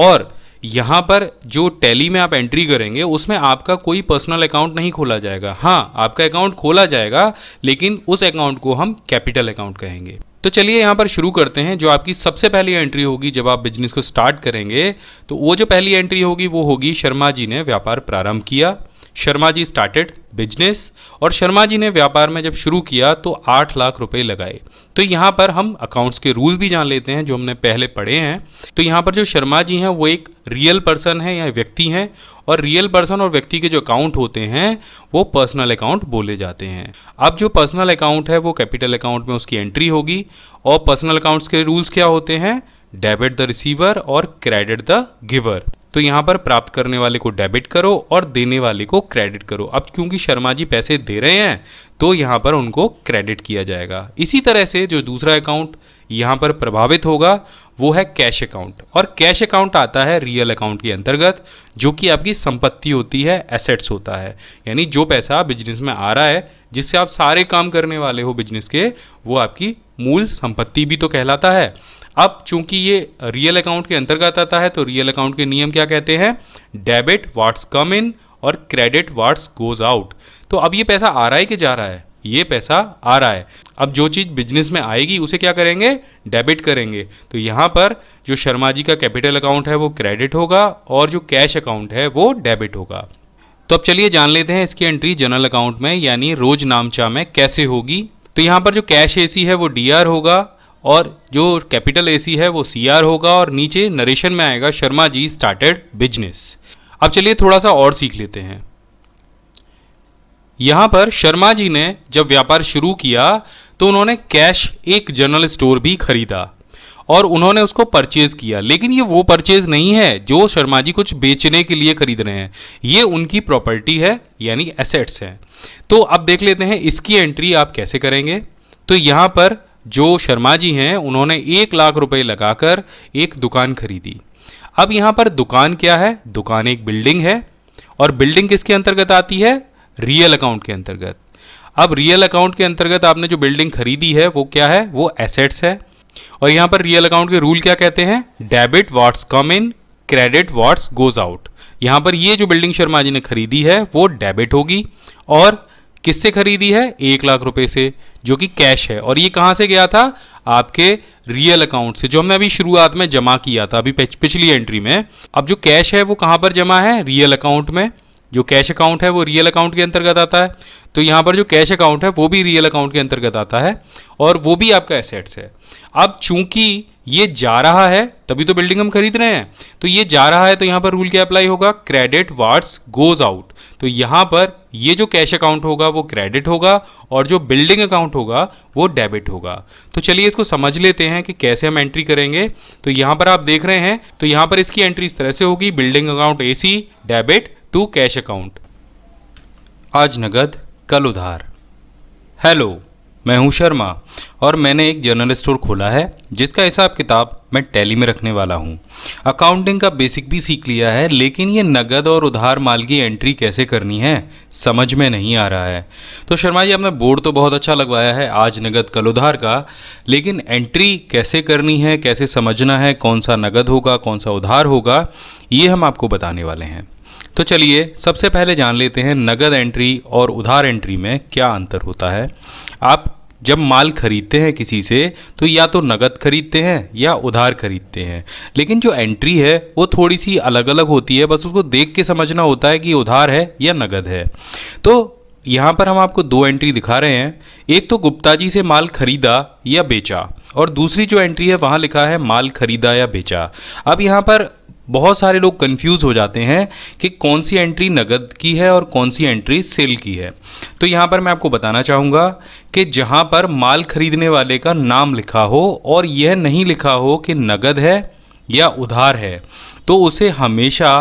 और यहाँ पर जो टैली में आप एंट्री करेंगे उसमें आपका कोई पर्सनल अकाउंट नहीं खोला जाएगा हाँ आपका अकाउंट खोला जाएगा लेकिन उस अकाउंट को हम कैपिटल अकाउंट कहेंगे तो चलिए यहाँ पर शुरू करते हैं जो आपकी सबसे पहली एंट्री होगी जब आप बिजनेस को स्टार्ट करेंगे तो वो जो पहली एंट्री होगी वो होगी शर्मा जी ने व्यापार प्रारंभ किया शर्मा जी स्टार्टेड बिजनेस और शर्मा जी ने व्यापार में जब शुरू किया तो आठ लाख रुपए लगाए तो यहाँ पर हम अकाउंट्स के रूल भी जान लेते हैं जो हमने पहले पढ़े हैं तो यहाँ पर जो शर्मा जी हैं वो एक रियल पर्सन है या व्यक्ति हैं और रियल पर्सन और व्यक्ति के जो अकाउंट होते हैं वो पर्सनल अकाउंट बोले जाते हैं अब जो पर्सनल अकाउंट है वो कैपिटल अकाउंट में उसकी एंट्री होगी और पर्सनल अकाउंट्स के रूल्स क्या होते हैं डेबिट द रिसीवर और क्रेडिट द गिवर तो यहाँ पर प्राप्त करने वाले को डेबिट करो और देने वाले को क्रेडिट करो अब क्योंकि शर्मा जी पैसे दे रहे हैं तो यहाँ पर उनको क्रेडिट किया जाएगा इसी तरह से जो दूसरा अकाउंट यहाँ पर प्रभावित होगा वो है कैश अकाउंट और कैश अकाउंट आता है रियल अकाउंट के अंतर्गत जो कि आपकी संपत्ति होती है एसेट्स होता है यानी जो पैसा बिजनेस में आ रहा है जिससे आप सारे काम करने वाले हो बिजनेस के वो आपकी मूल संपत्ति भी तो कहलाता है अब चूंकि ये रियल अकाउंट के अंतर्गत आता है तो रियल अकाउंट के नियम क्या कहते हैं डेबिट वाट्स कम इन और क्रेडिट वाट्स गोज आउट तो अब ये पैसा आ रहा है कि जा रहा है ये पैसा आ रहा है अब जो चीज़ बिजनेस में आएगी उसे क्या करेंगे डेबिट करेंगे तो यहां पर जो शर्मा जी का कैपिटल अकाउंट है वो क्रेडिट होगा और जो कैश अकाउंट है वो डेबिट होगा तो अब चलिए जान लेते हैं इसकी एंट्री जनरल अकाउंट में यानी रोज नामचा में कैसे होगी तो यहां पर जो कैश एसी है वो डीआर होगा और जो कैपिटल ए सी है वो सी होगा और नीचे नरेशन में आएगा शर्मा जी स्टार्टेड बिजनेस अब चलिए थोड़ा सा और सीख लेते हैं यहाँ पर शर्मा जी ने जब व्यापार शुरू किया तो उन्होंने कैश एक जनरल स्टोर भी खरीदा और उन्होंने उसको परचेज किया लेकिन ये वो परचेज नहीं है जो शर्मा जी कुछ बेचने के लिए खरीद रहे हैं ये उनकी प्रॉपर्टी है यानी एसेट्स हैं तो अब देख लेते हैं इसकी एंट्री आप कैसे करेंगे तो यहाँ पर जो शर्मा जी हैं उन्होंने एक लाख रुपए लगाकर एक दुकान खरीदी अब यहाँ पर दुकान क्या है दुकान एक बिल्डिंग है और बिल्डिंग किसके अंतर्गत आती है रियल अकाउंट के अंतर्गत अब रियल अकाउंट के अंतर्गत आपने जो बिल्डिंग खरीदी है वो क्या है वो एसेट्स है और यहाँ पर रियल अकाउंट के रूल क्या कहते हैं debit what's come in credit what's goes out यहाँ पर ये जो बिल्डिंग शर्मा जी ने खरीदी है वो डेबिट होगी और किससे खरीदी है एक लाख रुपए से जो कि कैश है और ये कहां से गया था आपके रियल अकाउंट से जो हमने अभी शुरुआत में जमा किया था अभी पिछली एंट्री में अब जो कैश है वो कहां पर जमा है रियल अकाउंट में जो कैश अकाउंट है वो रियल अकाउंट के अंतर्गत आता है तो यहां पर जो कैश अकाउंट है वो भी रियल अकाउंट के अंतर्गत आता है और वो भी आपका एसेट्स है अब चूंकि ये जा रहा है तभी तो बिल्डिंग हम खरीद रहे हैं तो ये जा रहा है तो यहां पर रूल क्या अप्लाई होगा क्रेडिट वार्ड्स गोज आउट तो यहां पर ये जो कैश अकाउंट होगा वो क्रेडिट होगा और जो बिल्डिंग अकाउंट होगा वो डेबिट होगा तो चलिए इसको समझ लेते हैं कि कैसे हम एंट्री करेंगे तो यहां पर आप देख रहे हैं तो यहां पर इसकी एंट्री इस तरह से होगी building account a debit to cash account आज नगद कल उधार हेलो मैं हूं शर्मा और मैंने एक जनरल स्टोर खोला है जिसका हिसाब किताब मैं टैली में रखने वाला हूं अकाउंटिंग का बेसिक भी सीख लिया है लेकिन ये नगद और उधार माल की एंट्री कैसे करनी है समझ में नहीं आ रहा है तो शर्मा जी आपने बोर्ड तो बहुत अच्छा लगवाया है आज नगद कल उधार का लेकिन एंट्री कैसे करनी है कैसे समझना है कौन सा नगद होगा कौन सा उधार होगा ये हम आपको बताने वाले हैं तो चलिए सबसे पहले जान लेते हैं नगद एंट्री और उधार एंट्री में क्या अंतर होता है आप जब माल खरीदते हैं किसी से तो या तो नगद खरीदते हैं या उधार खरीदते हैं लेकिन जो एंट्री है वो थोड़ी सी अलग अलग होती है बस उसको देख के समझना होता है कि उधार है या नगद है तो यहाँ पर हम आपको दो एंट्री दिखा रहे हैं एक तो गुप्ता जी से माल खरीदा या बेचा और दूसरी जो एंट्री है वहाँ लिखा है माल खरीदा या बेचा अब यहाँ पर बहुत सारे लोग कंफ्यूज हो जाते हैं कि कौन सी एंट्री नगद की है और कौन सी एंट्री सेल की है तो यहाँ पर मैं आपको बताना चाहूँगा कि जहाँ पर माल खरीदने वाले का नाम लिखा हो और यह नहीं लिखा हो कि नगद है या उधार है तो उसे हमेशा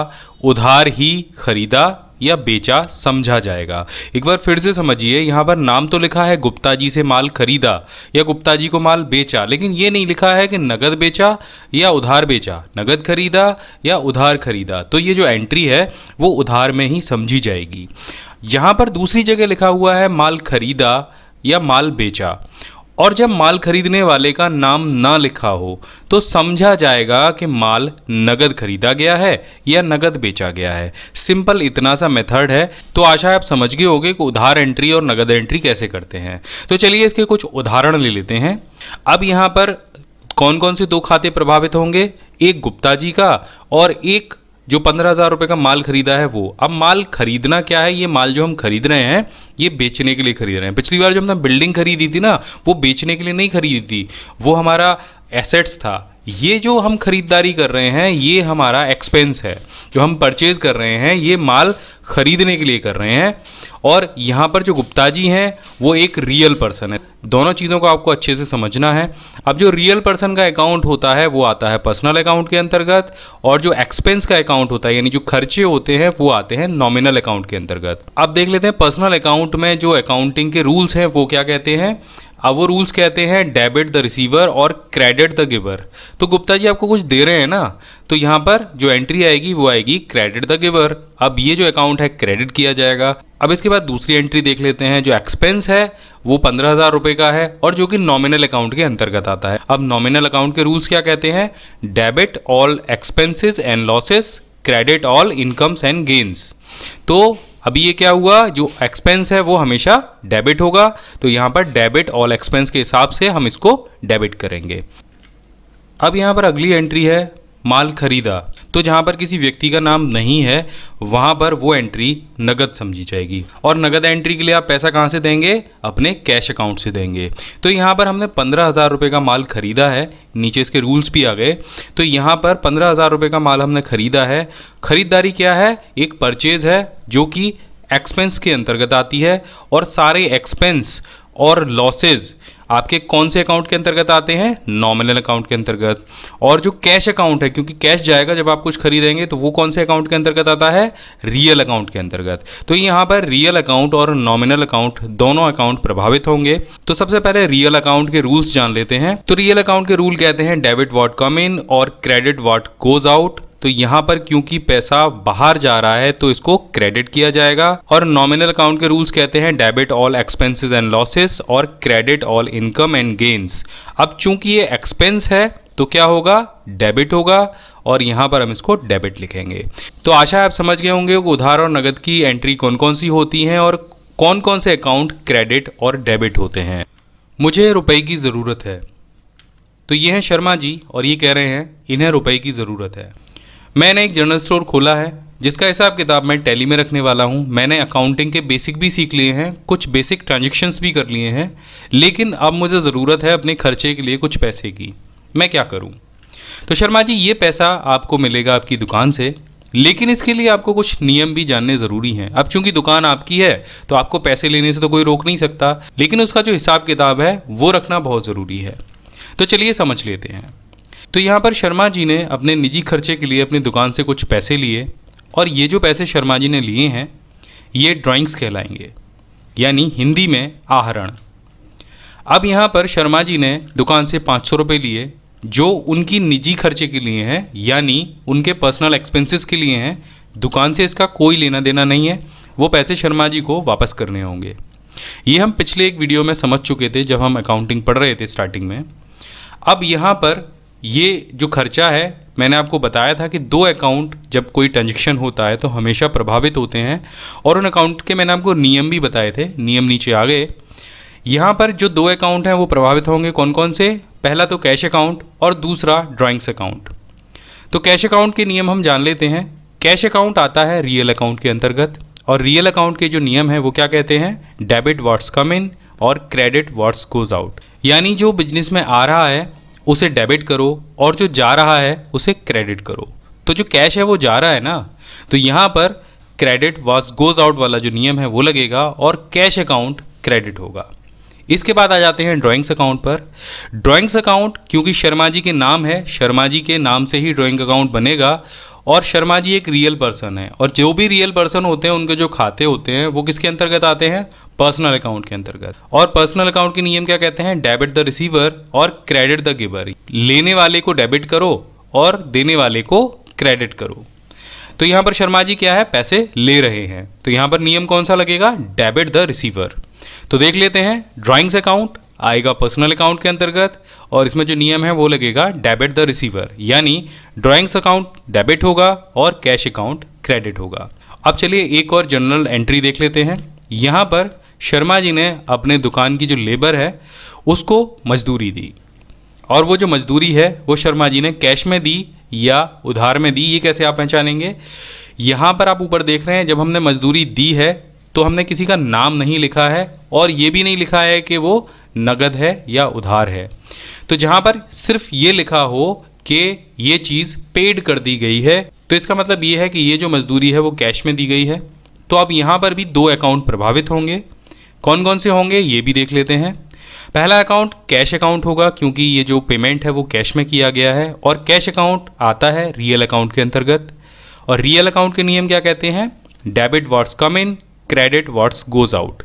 उधार ही खरीदा या बेचा समझा जाएगा एक बार फिर से समझिए यहाँ पर नाम तो लिखा है गुप्ता जी से माल खरीदा या गुप्ता जी को माल बेचा लेकिन ये नहीं लिखा है कि नगद बेचा या उधार बेचा नगद खरीदा या उधार खरीदा तो ये जो एंट्री है वो उधार में ही समझी जाएगी यहाँ पर दूसरी जगह लिखा हुआ है माल खरीदा या माल बेचा और जब माल खरीदने वाले का नाम ना लिखा हो तो समझा जाएगा कि माल नगद खरीदा गया है या नगद बेचा गया है सिंपल इतना सा मेथड है तो आशा आप समझ गए होंगे कि उधार एंट्री और नगद एंट्री कैसे करते हैं तो चलिए इसके कुछ उदाहरण ले लेते हैं अब यहाँ पर कौन कौन से दो खाते प्रभावित होंगे एक गुप्ता जी का और एक जो पंद्रह हज़ार रुपये का माल खरीदा है वो अब माल खरीदना क्या है ये माल जो हम खरीद रहे हैं ये बेचने के लिए खरीद रहे हैं पिछली बार जो हमने बिल्डिंग खरीदी थी ना वो बेचने के लिए नहीं खरीदी थी वो हमारा एसेट्स था ये जो हम खरीदारी कर रहे हैं ये हमारा एक्सपेंस है जो हम परचेज कर रहे हैं ये माल खरीदने के लिए कर रहे हैं और यहाँ पर जो गुप्ता जी हैं वो एक रियल पर्सन है दोनों चीज़ों को आपको अच्छे से समझना है अब जो रियल पर्सन का अकाउंट होता है वो आता है पर्सनल अकाउंट के अंतर्गत और जो एक्सपेंस का अकाउंट होता है यानी जो खर्चे होते हैं वो आते हैं नॉमिनल अकाउंट के अंतर्गत अब देख लेते हैं पर्सनल अकाउंट में जो अकाउंटिंग के रूल्स हैं वो क्या कहते हैं अब वो रूल्स कहते हैं डेबिट द रिसीवर और क्रेडिट द गिवर तो गुप्ता जी आपको कुछ दे रहे हैं ना तो यहाँ पर जो एंट्री आएगी वो आएगी क्रेडिट द गिवर अब ये जो अकाउंट है क्रेडिट किया जाएगा अब इसके बाद दूसरी एंट्री देख लेते हैं जो एक्सपेंस है वो पंद्रह हज़ार रुपए का है और जो कि नॉमिनल अकाउंट के अंतर्गत आता है अब नॉमिनल अकाउंट के रूल्स क्या कहते हैं debit all expenses and losses credit all incomes and gains तो अभी ये क्या हुआ जो एक्सपेंस है वो हमेशा डेबिट होगा तो यहाँ पर डेबिट ऑल एक्सपेंस के हिसाब से हम इसको डेबिट करेंगे अब यहाँ पर अगली एंट्री है माल खरीदा तो जहाँ पर किसी व्यक्ति का नाम नहीं है वहाँ पर वो एंट्री नगद समझी जाएगी और नगद एंट्री के लिए आप पैसा कहाँ से देंगे अपने कैश अकाउंट से देंगे तो यहाँ पर हमने पंद्रह हज़ार रुपये का माल खरीदा है नीचे इसके रूल्स भी आ गए तो यहाँ पर पंद्रह हज़ार रुपये का माल हमने खरीदा है ख़रीदारी क्या है एक परचेज़ है जो कि एक्सपेंस के अंतर्गत आती है और सारे एक्सपेंस और लॉसेज आपके कौन से अकाउंट के अंतर्गत आते हैं नॉमिनल अकाउंट के अंतर्गत और जो कैश अकाउंट है क्योंकि कैश जाएगा जब आप कुछ खरीदेंगे तो वो कौन से अकाउंट के अंतर्गत आता है रियल अकाउंट के अंतर्गत तो यहां पर रियल अकाउंट और नॉमिनल अकाउंट दोनों अकाउंट प्रभावित होंगे तो सबसे पहले रियल अकाउंट के रूल्स जान लेते हैं तो रियल अकाउंट के रूल कहते हैं डेबिट वॉट कम इन और क्रेडिट वॉट गोज आउट तो यहाँ पर क्योंकि पैसा बाहर जा रहा है तो इसको क्रेडिट किया जाएगा और नॉमिनल अकाउंट के रूल्स कहते हैं debit all expenses and losses और credit all income and gains अब चूंकि ये एक्सपेंस है तो क्या होगा डेबिट होगा और यहां पर हम इसको डेबिट लिखेंगे तो आशा है आप समझ गए होंगे उधार और नगद की एंट्री कौन कौन सी होती हैं और कौन कौन से अकाउंट क्रेडिट और डेबिट होते हैं मुझे रुपए की ज़रूरत है तो ये हैं शर्मा जी और ये कह रहे हैं इन्हें रुपए की ज़रूरत है मैंने एक जनरल स्टोर खोला है जिसका हिसाब किताब मैं टैली में रखने वाला हूँ मैंने अकाउंटिंग के बेसिक भी सीख लिए हैं कुछ बेसिक ट्रांजेक्शन्स भी कर लिए हैं लेकिन अब मुझे ज़रूरत है अपने खर्चे के लिए कुछ पैसे की मैं क्या करूँ तो शर्मा जी ये पैसा आपको मिलेगा आपकी दुकान से लेकिन इसके लिए आपको कुछ नियम भी जानने ज़रूरी हैं अब चूंकि दुकान आपकी है तो आपको पैसे लेने से तो कोई रोक नहीं सकता लेकिन उसका जो हिसाब किताब है वो रखना बहुत ज़रूरी है तो चलिए समझ लेते हैं तो यहाँ पर शर्मा जी ने अपने निजी खर्चे के लिए अपनी दुकान से कुछ पैसे लिए और ये जो पैसे शर्मा जी ने लिए हैं ये ड्राइंग्स कहलाएंगे यानी हिंदी में आहरण अब यहाँ पर शर्मा जी ने दुकान से पाँच सौ रुपये लिए जो उनकी निजी खर्चे के लिए हैं यानी उनके पर्सनल एक्सपेंसेस के लिए हैं दुकान से इसका कोई लेना देना नहीं है वो पैसे शर्मा जी को वापस करने होंगे ये हम पिछले एक वीडियो में समझ चुके थे जब हम अकाउंटिंग पढ़ रहे थे स्टार्टिंग में अब यहाँ पर ये जो खर्चा है मैंने आपको बताया था कि दो अकाउंट जब कोई ट्रांजेक्शन होता है तो हमेशा प्रभावित होते हैं और उन अकाउंट के मैंने आपको नियम भी बताए थे नियम नीचे आ गए यहाँ पर जो दो अकाउंट हैं वो प्रभावित होंगे कौन कौन से पहला तो कैश अकाउंट और दूसरा ड्राइंग्स अकाउंट तो कैश अकाउंट के नियम हम जान लेते हैं कैश अकाउंट आता है रियल अकाउंट के अंतर्गत और रियल अकाउंट के जो नियम है वो क्या कहते हैं डेबिट वाट्स कम इन और क्रेडिट वाट्स गोज आउट यानी जो बिजनेस में आ रहा है उसे डेबिट करो और जो जा रहा है उसे क्रेडिट करो तो जो कैश है वो जा रहा है ना तो यहाँ पर क्रेडिट वॉस गोज आउट वाला जो नियम है वो लगेगा और कैश अकाउंट क्रेडिट होगा इसके बाद आ जाते हैं ड्राइंग्स अकाउंट पर ड्राइंग्स अकाउंट क्योंकि शर्मा जी के नाम है शर्मा जी के नाम से ही ड्राइंग अकाउंट बनेगा और शर्मा जी एक रियल पर्सन है और जो भी रियल पर्सन होते हैं उनके जो खाते होते हैं वो किसके अंतर्गत आते हैं पर्सनल अकाउंट के अंतर्गत और पर्सनल अकाउंट के नियम क्या कहते हैं डेबिट द रिसीवर और क्रेडिट द गिवर लेने वाले को डेबिट करो और देने वाले को क्रेडिट करो तो यहां पर शर्मा जी क्या है पैसे ले रहे हैं तो यहां पर नियम कौन सा लगेगा डेबिट द रिसीवर तो देख लेते हैं ड्राइंग्स अकाउंट आएगा पर्सनल अकाउंट के अंतर्गत और इसमें जो नियम है वो लगेगा डेबिट द रिसीवर यानी ड्राइंग्स अकाउंट डेबिट होगा और कैश अकाउंट क्रेडिट होगा अब चलिए एक और जनरल एंट्री देख लेते हैं यहां पर शर्मा जी ने अपने दुकान की जो लेबर है उसको मजदूरी दी और वो जो मजदूरी है वो शर्मा जी ने कैश में दी या उधार में दी ये कैसे आप पहचानेंगे यहाँ पर आप ऊपर देख रहे हैं जब हमने मजदूरी दी है तो हमने किसी का नाम नहीं लिखा है और ये भी नहीं लिखा है कि वो नगद है या उधार है तो जहाँ पर सिर्फ ये लिखा हो कि ये चीज़ पेड कर दी गई है तो इसका मतलब ये है कि ये जो मजदूरी है वो कैश में दी गई है तो अब यहाँ पर भी दो अकाउंट प्रभावित होंगे कौन कौन से होंगे ये भी देख लेते हैं पहला अकाउंट कैश अकाउंट होगा क्योंकि ये जो पेमेंट है वो कैश में किया गया है और कैश अकाउंट आता है रियल अकाउंट के अंतर्गत और रियल अकाउंट के नियम क्या कहते हैं debit what's come in credit what's goes out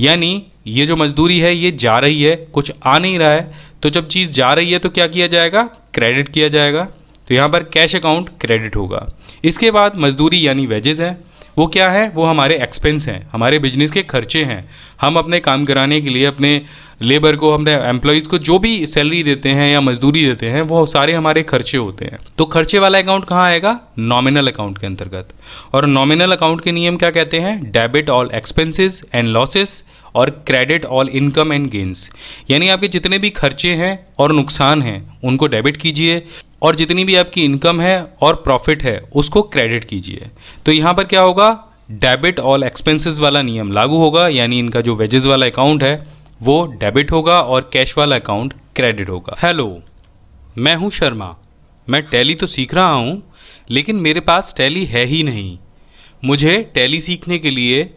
यानी ये जो मजदूरी है ये जा रही है कुछ आ नहीं रहा है तो जब चीज़ जा रही है तो क्या किया जाएगा क्रेडिट किया जाएगा तो यहाँ पर कैश अकाउंट क्रेडिट होगा इसके बाद मजदूरी यानी वेजेज हैं वो क्या है वो हमारे एक्सपेंस हैं हमारे बिजनेस के खर्चे हैं हम अपने काम कराने के लिए अपने लेबर को अपने एम्प्लॉयज़ को जो भी सैलरी देते हैं या मजदूरी देते हैं वो सारे हमारे खर्चे होते हैं तो खर्चे वाला अकाउंट कहाँ आएगा नॉमिनल अकाउंट के अंतर्गत और नॉमिनल अकाउंट के नियम क्या कहते हैं debit all expenses and losses और credit all income and gains यानी आपके जितने भी खर्चे हैं और नुकसान हैं उनको डेबिट कीजिए और जितनी भी आपकी इनकम है और प्रॉफिट है उसको क्रेडिट कीजिए तो यहाँ पर क्या होगा डेबिट ऑल एक्सपेंसेस वाला नियम लागू होगा यानी इनका जो वेजेस वाला अकाउंट है वो डेबिट होगा और कैश वाला अकाउंट क्रेडिट होगा हेलो मैं हूँ शर्मा मैं टैली तो सीख रहा हूँ लेकिन मेरे पास टैली है ही नहीं मुझे टैली सीखने के लिए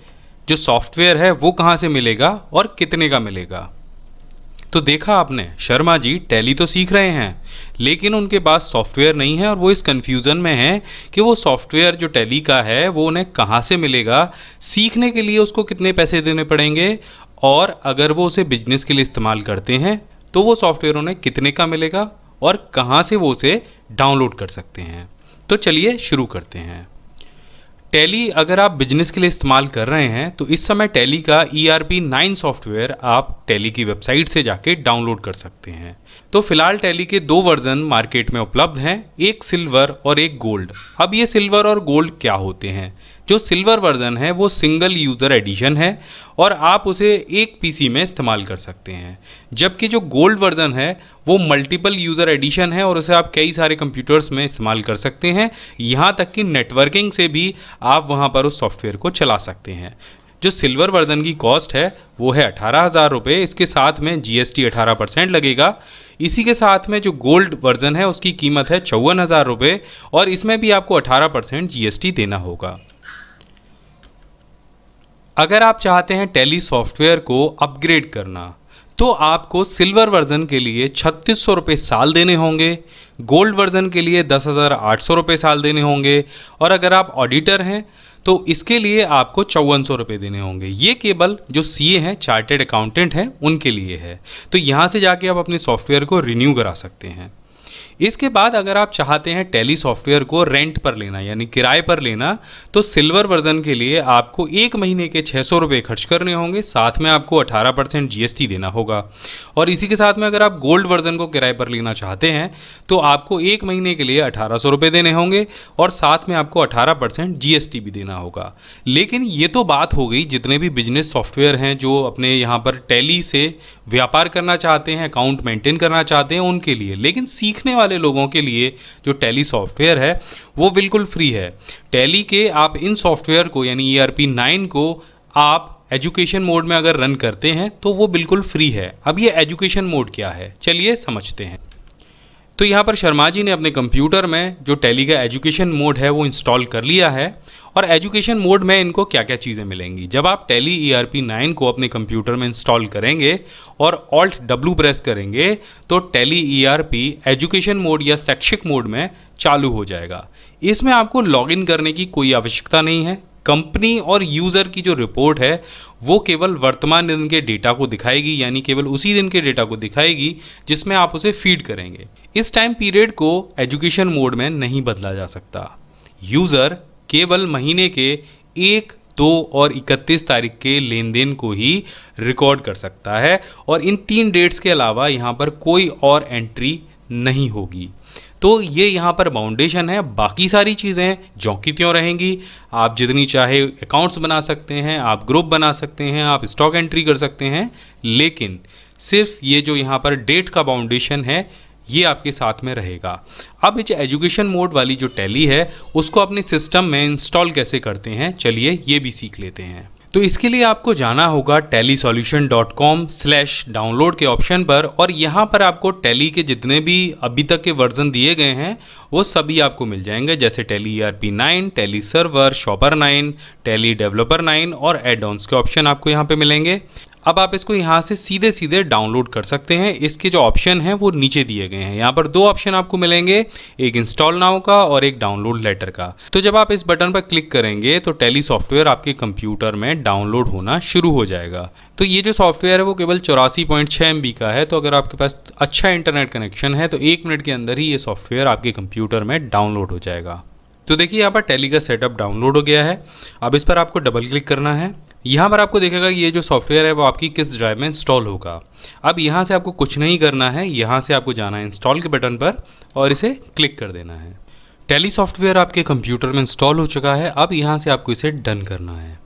जो सॉफ्टवेयर है वो कहाँ से मिलेगा और कितने का मिलेगा तो देखा आपने शर्मा जी टैली तो सीख रहे हैं लेकिन उनके पास सॉफ्टवेयर नहीं है और वो इस कन्फ्यूज़न में हैं कि वो सॉफ्टवेयर जो टैली का है वो उन्हें कहाँ से मिलेगा सीखने के लिए उसको कितने पैसे देने पड़ेंगे और अगर वो उसे बिजनेस के लिए इस्तेमाल करते हैं तो वो सॉफ्टवेयर उन्हें कितने का मिलेगा और कहाँ से वो उसे डाउनलोड कर सकते हैं तो चलिए शुरू करते हैं टैली अगर आप बिजनेस के लिए इस्तेमाल कर रहे हैं तो इस समय टैली का E R P nine software आप टैली की वेबसाइट से जाके डाउनलोड कर सकते हैं तो फिलहाल टैली के दो वर्जन मार्केट में उपलब्ध हैं एक सिल्वर और एक गोल्ड अब ये सिल्वर और गोल्ड क्या होते हैं जो सिल्वर वर्जन है वो सिंगल यूज़र एडिशन है और आप उसे एक पीसी में इस्तेमाल कर सकते हैं जबकि जो गोल्ड वर्जन है वो मल्टीपल यूज़र एडिशन है और उसे आप कई सारे कंप्यूटर्स में इस्तेमाल कर सकते हैं यहाँ तक कि नेटवर्किंग से भी आप वहाँ पर उस सॉफ्टवेयर को चला सकते हैं जो सिल्वर वर्जन की कॉस्ट है वो है अठारह हज़ार रुपये इसके साथ में जी एस टी अठारह परसेंट लगेगा इसी के साथ में जो गोल्ड वर्जन है उसकी कीमत है चौवन हज़ार रुपये और इसमें भी आपको अठारह परसेंट जी एस टी देना होगा अगर आप चाहते हैं टेली सॉफ्टवेयर को अपग्रेड करना तो आपको सिल्वर वर्जन के लिए छत्तीस सौ रुपये साल देने होंगे गोल्ड वर्जन के लिए दस हज़ार आठ सौ रुपये साल देने होंगे और अगर आप ऑडिटर हैं तो इसके लिए आपको चौवन सौ रुपये देने होंगे ये केवल जो सीए हैं चार्टेड अकाउंटेंट हैं उनके लिए है तो यहाँ से जाके आप अपने सॉफ्टवेयर को रिन्यू करा सकते हैं इसके बाद अगर आप चाहते हैं टेली सॉफ्टवेयर को रेंट पर लेना यानी किराए पर लेना तो सिल्वर वर्जन के लिए आपको एक महीने के छः सौ रुपये खर्च करने होंगे साथ में आपको अठारह परसेंट जी देना होगा और इसी के साथ में अगर आप गोल्ड वर्जन को किराए पर लेना चाहते हैं तो आपको एक महीने के लिए अठारह सौ रुपये देने होंगे और साथ में आपको अठारह परसेंट जी भी देना होगा लेकिन ये तो बात हो गई जितने भी बिजनेस सॉफ्टवेयर हैं जो अपने यहाँ पर टेली से व्यापार करना चाहते हैं अकाउंट मेंटेन करना चाहते हैं उनके लिए लेकिन सीखने वाले लोगों के लिए जो टैली सॉफ्टवेयर है वो बिल्कुल फ्री है टैली के आप इन सॉफ्टवेयर को यानी ई आर पी नाइन को आप एजुकेशन मोड में अगर रन करते हैं तो वो बिल्कुल फ्री है अब ये एजुकेशन मोड क्या है चलिए समझते हैं तो यहाँ पर शर्मा जी ने अपने कंप्यूटर में जो टैली का एजुकेशन मोड है वो इंस्टॉल कर लिया है और एजुकेशन मोड में इनको क्या क्या चीज़ें मिलेंगी जब आप Tally E R P nine को अपने कंप्यूटर में इंस्टॉल करेंगे और ऑल्ट डब्लू प्रेस करेंगे तो Tally E R P education mode या शैक्षिक मोड में चालू हो जाएगा इसमें आपको लॉगिन करने की कोई आवश्यकता नहीं है कंपनी और यूज़र की जो रिपोर्ट है वो केवल वर्तमान दिन के डेटा को दिखाएगी यानी केवल उसी दिन के डेटा को दिखाएगी जिसमें आप उसे फीड करेंगे इस टाइम पीरियड को एजुकेशन मोड में नहीं बदला जा सकता यूज़र केवल महीने के एक दो और इकतीस तारीख के लेन देन को ही रिकॉर्ड कर सकता है और इन तीन डेट्स के अलावा यहाँ पर कोई और एंट्री नहीं होगी तो ये यहाँ पर बाउंडेशन है बाकी सारी चीज़ें जौकी त्यों रहेंगी आप जितनी चाहे अकाउंट्स बना सकते हैं आप ग्रुप बना सकते हैं आप स्टॉक एंट्री कर सकते हैं लेकिन सिर्फ ये जो यहाँ पर डेट का बाउंडेशन है ये आपके साथ में रहेगा अब इस एजुकेशन मोड वाली जो टैली है उसको अपने सिस्टम में इंस्टॉल कैसे करते हैं चलिए ये भी सीख लेते हैं तो इसके लिए आपको जाना होगा Tally solution dot com slash download के ऑप्शन पर और यहाँ पर आपको टेली के जितने भी अभी तक के वर्जन दिए गए हैं वो सभी आपको मिल जाएंगे जैसे Tally R P nine Tally server shopper nine Tally developer nine और एड के ऑप्शन आपको यहाँ पे मिलेंगे अब आप इसको यहाँ से सीधे सीधे डाउनलोड कर सकते हैं इसके जो ऑप्शन हैं वो नीचे दिए गए हैं यहाँ पर दो ऑप्शन आपको मिलेंगे एक इंस्टॉल नाउ का और एक डाउनलोड लेटर का तो जब आप इस बटन पर क्लिक करेंगे तो टेली सॉफ्टवेयर आपके कंप्यूटर में डाउनलोड होना शुरू हो जाएगा तो ये जो सॉफ्टवेयर है वो केवल चौरासी पॉइंट छः एम बी का है तो अगर आपके पास अच्छा इंटरनेट कनेक्शन है तो एक मिनट के अंदर ही ये सॉफ्टवेयर आपके कंप्यूटर में डाउनलोड हो जाएगा तो देखिए यहाँ पर टेली का सेटअप डाउनलोड हो गया है अब इस पर आपको डबल क्लिक करना है यहाँ पर आपको देखेगा ये जो सॉफ्टवेयर है वो आपकी किस ड्राइव में इंस्टॉल होगा अब यहाँ से आपको कुछ नहीं करना है यहाँ से आपको जाना है इंस्टॉल के बटन पर और इसे क्लिक कर देना है टेली सॉफ्टवेयर आपके कंप्यूटर में इंस्टॉल हो चुका है अब यहाँ से आपको इसे डन करना है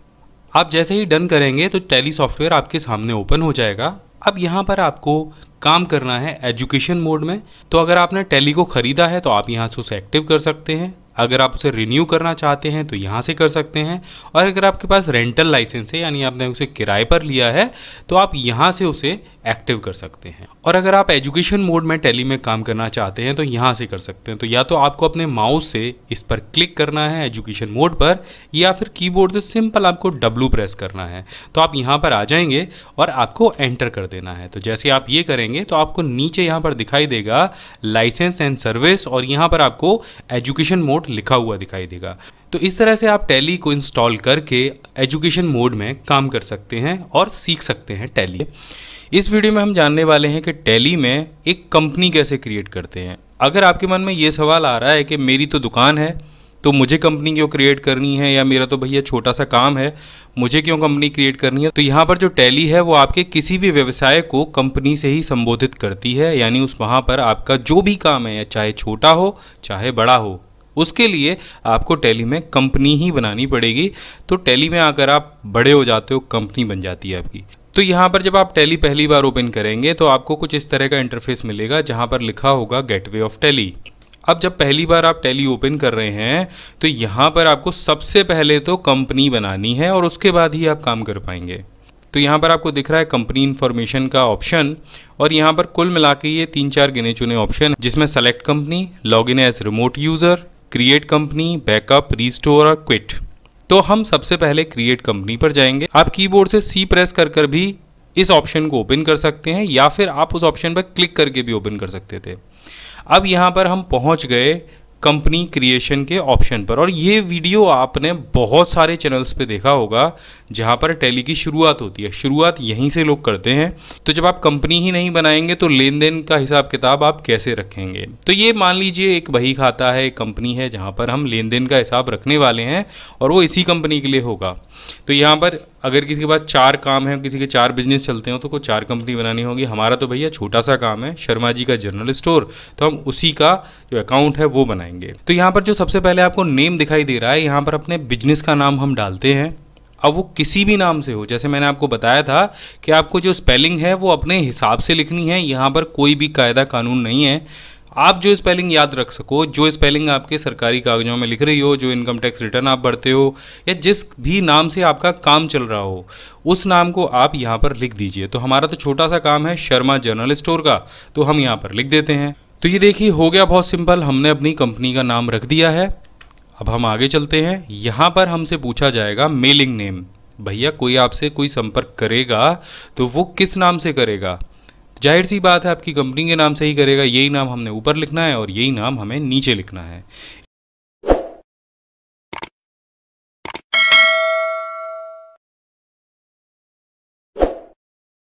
आप जैसे ही डन करेंगे तो टेली सॉफ्टवेयर आपके सामने ओपन हो जाएगा अब यहाँ पर आपको काम करना है एजुकेशन मोड में तो अगर आपने टेली को ख़रीदा है तो आप यहाँ से उसे एक्टिव कर सकते हैं अगर आप उसे रिन्यू करना चाहते हैं तो यहाँ से कर सकते हैं और अगर आपके पास रेंटल लाइसेंस है यानी आपने उसे किराए पर लिया है तो आप यहाँ से उसे एक्टिव कर सकते हैं और अगर आप एजुकेशन मोड में टेली में काम करना चाहते हैं तो यहाँ से कर सकते हैं तो या तो आपको अपने माउस से इस पर क्लिक करना है एजुकेशन मोड पर या फिर कीबोर्ड से सिंपल आपको डब्लू प्रेस करना है तो आप यहाँ पर आ जाएंगे और आपको एंटर कर देना है तो जैसे आप ये करेंगे करेंगे तो आपको नीचे यहाँ पर दिखाई देगा लाइसेंस एंड सर्विस और यहाँ पर आपको एजुकेशन मोड लिखा हुआ दिखाई देगा तो इस तरह से आप टैली को इंस्टॉल करके एजुकेशन मोड में काम कर सकते हैं और सीख सकते हैं टैली इस वीडियो में हम जानने वाले हैं कि टैली में एक कंपनी कैसे क्रिएट करते हैं अगर आपके मन में ये सवाल आ रहा है कि मेरी तो दुकान है तो मुझे कंपनी क्यों क्रिएट करनी है या मेरा तो भैया छोटा सा काम है मुझे क्यों कंपनी क्रिएट करनी है तो यहाँ पर जो टैली है वो आपके किसी भी व्यवसाय को कंपनी से ही संबोधित करती है यानी उस वहाँ पर आपका जो भी काम है चाहे छोटा हो चाहे बड़ा हो उसके लिए आपको टैली में कंपनी ही बनानी पड़ेगी तो टैली में आकर आप बड़े हो जाते हो कंपनी बन जाती है आपकी तो यहाँ पर जब आप टैली पहली बार ओपन करेंगे तो आपको कुछ इस तरह का इंटरफेस मिलेगा जहाँ पर लिखा होगा गेटवे ऑफ टैली अब जब पहली बार आप टैली ओपन कर रहे हैं तो यहाँ पर आपको सबसे पहले तो कंपनी बनानी है और उसके बाद ही आप काम कर पाएंगे तो यहाँ पर आपको दिख रहा है कंपनी इन्फॉर्मेशन का ऑप्शन और यहाँ पर कुल मिला के ये तीन चार गिने चुने ऑप्शन जिसमें select company log in as remote user create company backup restore और क्विट तो हम सबसे पहले क्रिएट कंपनी पर जाएंगे आप कीबोर्ड से सी प्रेस कर कर भी इस ऑप्शन को ओपन कर सकते हैं या फिर आप उस ऑप्शन पर क्लिक करके भी ओपन कर सकते थे अब यहाँ पर हम पहुँच गए कंपनी क्रिएशन के ऑप्शन पर और ये वीडियो आपने बहुत सारे चैनल्स पे देखा होगा जहाँ पर टैली की शुरुआत होती है शुरुआत यहीं से लोग करते हैं तो जब आप कंपनी ही नहीं बनाएंगे तो लेन देन का हिसाब किताब आप कैसे रखेंगे तो ये मान लीजिए एक बही खाता है एक कंपनी है जहाँ पर हम लेन देन का हिसाब रखने वाले हैं और वो इसी कंपनी के लिए होगा तो यहाँ पर अगर किसी के पास चार काम है किसी के चार बिजनेस चलते हो तो कोई चार कंपनी बनानी होगी हमारा तो भैया छोटा सा काम है शर्मा जी का जनरल स्टोर तो हम उसी का जो अकाउंट है वो बनाएंगे तो यहाँ पर जो सबसे पहले आपको नेम दिखाई दे रहा है यहाँ पर अपने बिजनेस का नाम हम डालते हैं अब वो किसी भी नाम से हो जैसे मैंने आपको बताया था कि आपको जो स्पेलिंग है वो अपने हिसाब से लिखनी है यहाँ पर कोई भी कायदा कानून नहीं है आप जो स्पेलिंग याद रख सको जो स्पेलिंग आपके सरकारी कागजों में लिख रही हो जो इनकम टैक्स रिटर्न आप भरते हो या जिस भी नाम से आपका काम चल रहा हो उस नाम को आप यहाँ पर लिख दीजिए तो हमारा तो छोटा सा काम है शर्मा जनरल स्टोर का तो हम यहाँ पर लिख देते हैं तो ये देखिए हो गया बहुत सिंपल हमने अपनी कंपनी का नाम रख दिया है अब हम आगे चलते हैं यहाँ पर हमसे पूछा जाएगा मेलिंग नेम भैया कोई आपसे कोई संपर्क करेगा तो वो किस नाम से करेगा जाहिर सी बात है आपकी कंपनी के नाम से ही करेगा यही नाम हमने ऊपर लिखना है और यही नाम हमें नीचे लिखना है